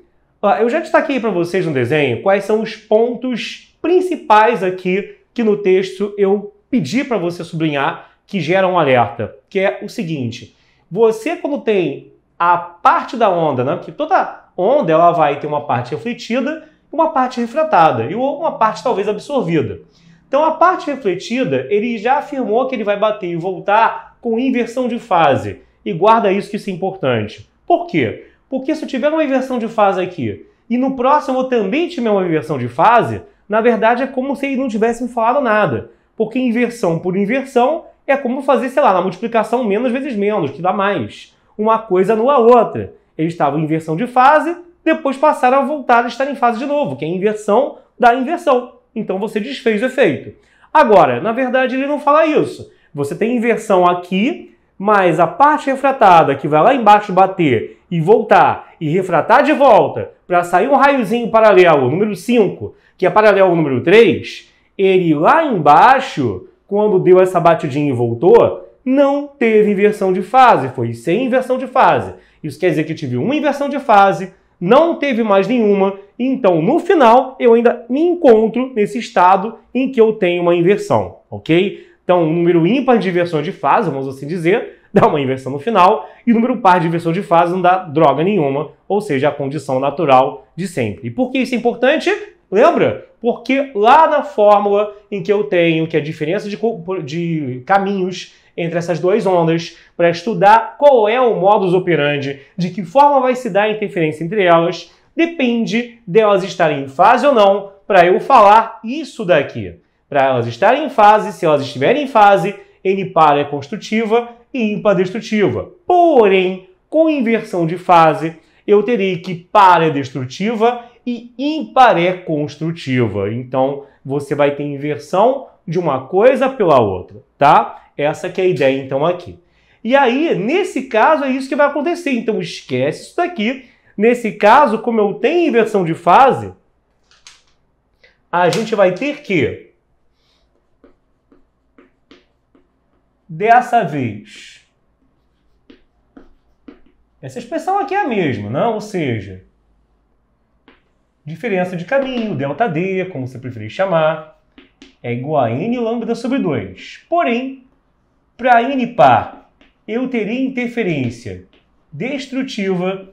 Eu já destaquei para vocês no desenho quais são os pontos principais aqui que no texto eu pedi para você sublinhar que geram um alerta, que é o seguinte. Você, quando tem a parte da onda, né? Porque toda onda ela vai ter uma parte refletida uma parte refletada e uma parte talvez absorvida. Então, a parte refletida, ele já afirmou que ele vai bater e voltar com inversão de fase. E guarda isso que isso é importante. Por quê? Porque se eu tiver uma inversão de fase aqui e no próximo eu também tiver uma inversão de fase, na verdade é como se ele não tivesse me falado nada. Porque inversão por inversão é como fazer, sei lá, na multiplicação menos vezes menos, que dá mais. Uma coisa anula a outra. Ele estava em inversão de fase, depois passaram a voltar a estar em fase de novo, que é inversão da inversão. Então você desfez o efeito. Agora, na verdade, ele não fala isso. Você tem inversão aqui, mas a parte refratada que vai lá embaixo bater e voltar e refratar de volta para sair um raiozinho paralelo, número 5, que é paralelo ao número 3, ele lá embaixo, quando deu essa batidinha e voltou, não teve inversão de fase, foi sem inversão de fase. Isso quer dizer que tive uma inversão de fase, não teve mais nenhuma, então no final eu ainda me encontro nesse estado em que eu tenho uma inversão, ok? Então, um número ímpar de inversões de fase, vamos assim dizer, [LAUGHS] dá uma inversão no final, e o número par de inversão de fase não dá droga nenhuma, ou seja, a condição natural de sempre. E por que isso é importante? Lembra? Porque lá na fórmula em que eu tenho que é a diferença de, de caminhos entre essas duas ondas para estudar qual é o modus operandi, de que forma vai se dar a interferência entre elas, depende delas estarem em fase ou não para eu falar isso daqui. Para elas estarem em fase, se elas estiverem em fase, N par é construtiva e ímpar destrutiva. Porém, com inversão de fase, eu terei que par é destrutiva e ímpar é construtiva. Então, você vai ter inversão de uma coisa pela outra, tá? Essa que é a ideia, então, aqui. E aí, nesse caso, é isso que vai acontecer. Então, esquece isso daqui. Nesse caso, como eu tenho inversão de fase, a gente vai ter que, dessa vez, essa expressão aqui é a mesma, não? Né? Ou seja, diferença de caminho, delta como você preferir chamar, é igual a N lambda sobre 2. Porém, para n-par, eu terei interferência destrutiva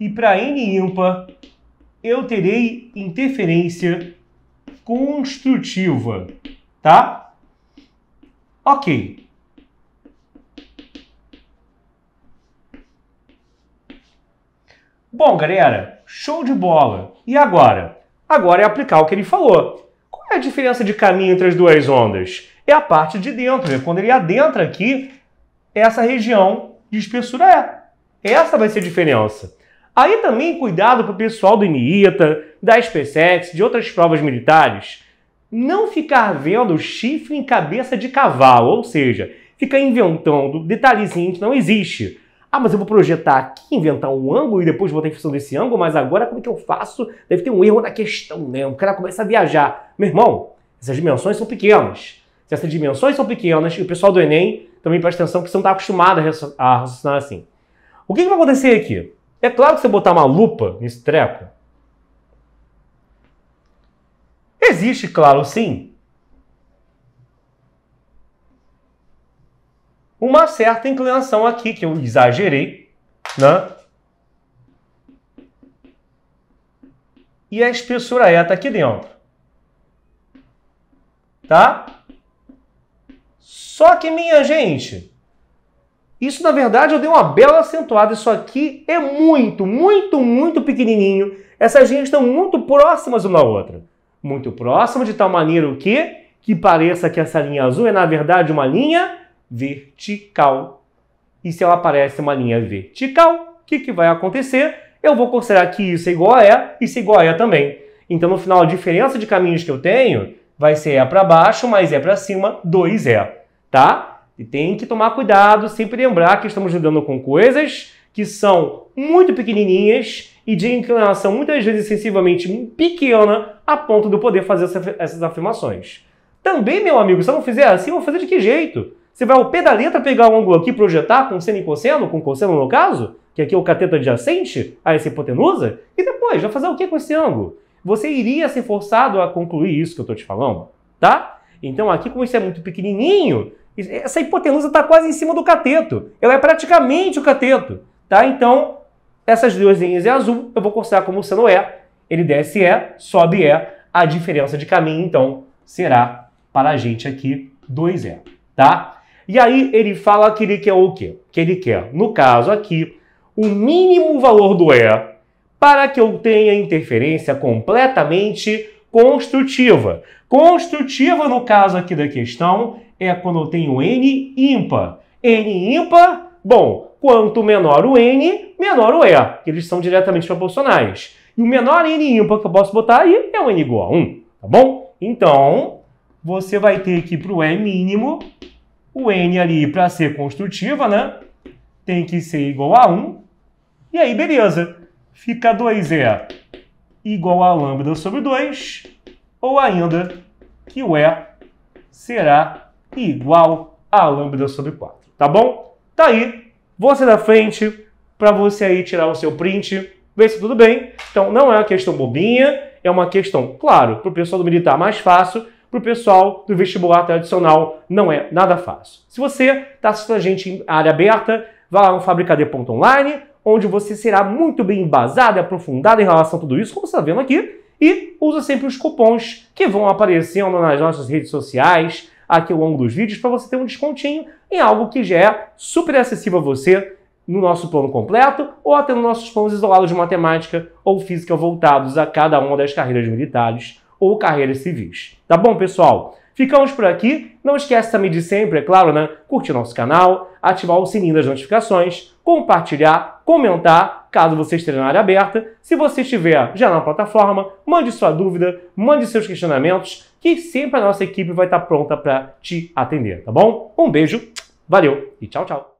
e para n-ímpar, eu terei interferência construtiva, tá? Ok. Bom, galera, show de bola. E agora? Agora é aplicar o que ele falou é a diferença de caminho entre as duas ondas? É a parte de dentro. Né? Quando ele adentra aqui, essa região de espessura é. Essa vai ser a diferença. Aí também cuidado para o pessoal do INITA, da SpaceX, de outras provas militares, não ficar vendo chifre em cabeça de cavalo, ou seja, ficar inventando detalhezinho que não existe. Ah, mas eu vou projetar aqui, inventar um ângulo e depois vou ter função desse ângulo, mas agora como é que eu faço? Deve ter um erro na questão, né? O cara começa a viajar. Meu irmão, essas dimensões são pequenas. Se essas dimensões são pequenas, e o pessoal do Enem também presta atenção que você não está acostumado a raciocinar assim. O que, que vai acontecer aqui? É claro que você botar uma lupa nesse treco, Existe, claro, sim, uma certa inclinação aqui, que eu exagerei, né? E a espessura reta é, tá aqui dentro. Tá? Só que, minha gente, isso na verdade eu dei uma bela acentuada. Isso aqui é muito, muito, muito pequenininho. Essas linhas estão muito próximas uma da outra. Muito próximas de tal maneira o que? Que pareça que essa linha azul é na verdade uma linha vertical. E se ela aparece uma linha vertical, o que, que vai acontecer? Eu vou considerar que isso é igual a E, isso é igual a E também. Então, no final, a diferença de caminhos que eu tenho vai ser E para baixo mais E para cima, 2E, tá? E tem que tomar cuidado, sempre lembrar que estamos lidando com coisas que são muito pequenininhas e de inclinação muitas vezes sensivelmente pequena a ponto de eu poder fazer essas afirmações. Também, meu amigo, se eu não fizer assim, eu vou fazer de que jeito? Você vai ao pé da letra pegar um ângulo aqui, projetar com seno e cosseno, com cosseno no caso, que aqui é o cateto adjacente a essa hipotenusa, e depois vai fazer o que com esse ângulo? Você iria ser forçado a concluir isso que eu estou te falando, tá? Então aqui, como isso é muito pequenininho, essa hipotenusa está quase em cima do cateto. Ela é praticamente o cateto, tá? Então, essas duas linhas em é azul, eu vou considerar como seno E. É, ele desce E, é, sobe E. A diferença de caminho, então, será para a gente aqui 2E, tá? E aí ele fala que ele quer o quê? Que ele quer, no caso aqui, o mínimo valor do E para que eu tenha interferência completamente construtiva. Construtiva, no caso aqui da questão, é quando eu tenho N ímpar. N ímpar, bom, quanto menor o N, menor o E. Eles são diretamente proporcionais. E o menor N ímpar que eu posso botar aí é o N igual a 1, tá bom? Então, você vai ter aqui para o E mínimo o n ali, para ser construtiva, né, tem que ser igual a 1. E aí, beleza. Fica 2E é, igual a lambda sobre 2, ou ainda que o E será igual a lambda sobre 4, tá bom? Tá aí, você na frente, para você aí tirar o seu print, ver se tudo bem. Então, não é uma questão bobinha, é uma questão, claro, para o pessoal do militar mais fácil, para o pessoal do vestibular tradicional não é nada fácil. Se você está assistindo a gente em área aberta, vá lá no fabricad.online, onde você será muito bem embasado e aprofundado em relação a tudo isso, como você está vendo aqui, e usa sempre os cupons que vão aparecendo nas nossas redes sociais, aqui ao longo dos vídeos, para você ter um descontinho em algo que já é super acessível a você no nosso plano completo ou até nos nossos planos isolados de matemática ou física voltados a cada uma das carreiras militares ou carreiras civis. Tá bom, pessoal? Ficamos por aqui. Não esquece também de sempre, é claro, né? Curtir nosso canal, ativar o sininho das notificações, compartilhar, comentar, caso você esteja na área aberta. Se você estiver já na plataforma, mande sua dúvida, mande seus questionamentos, que sempre a nossa equipe vai estar pronta para te atender, tá bom? Um beijo, valeu e tchau, tchau!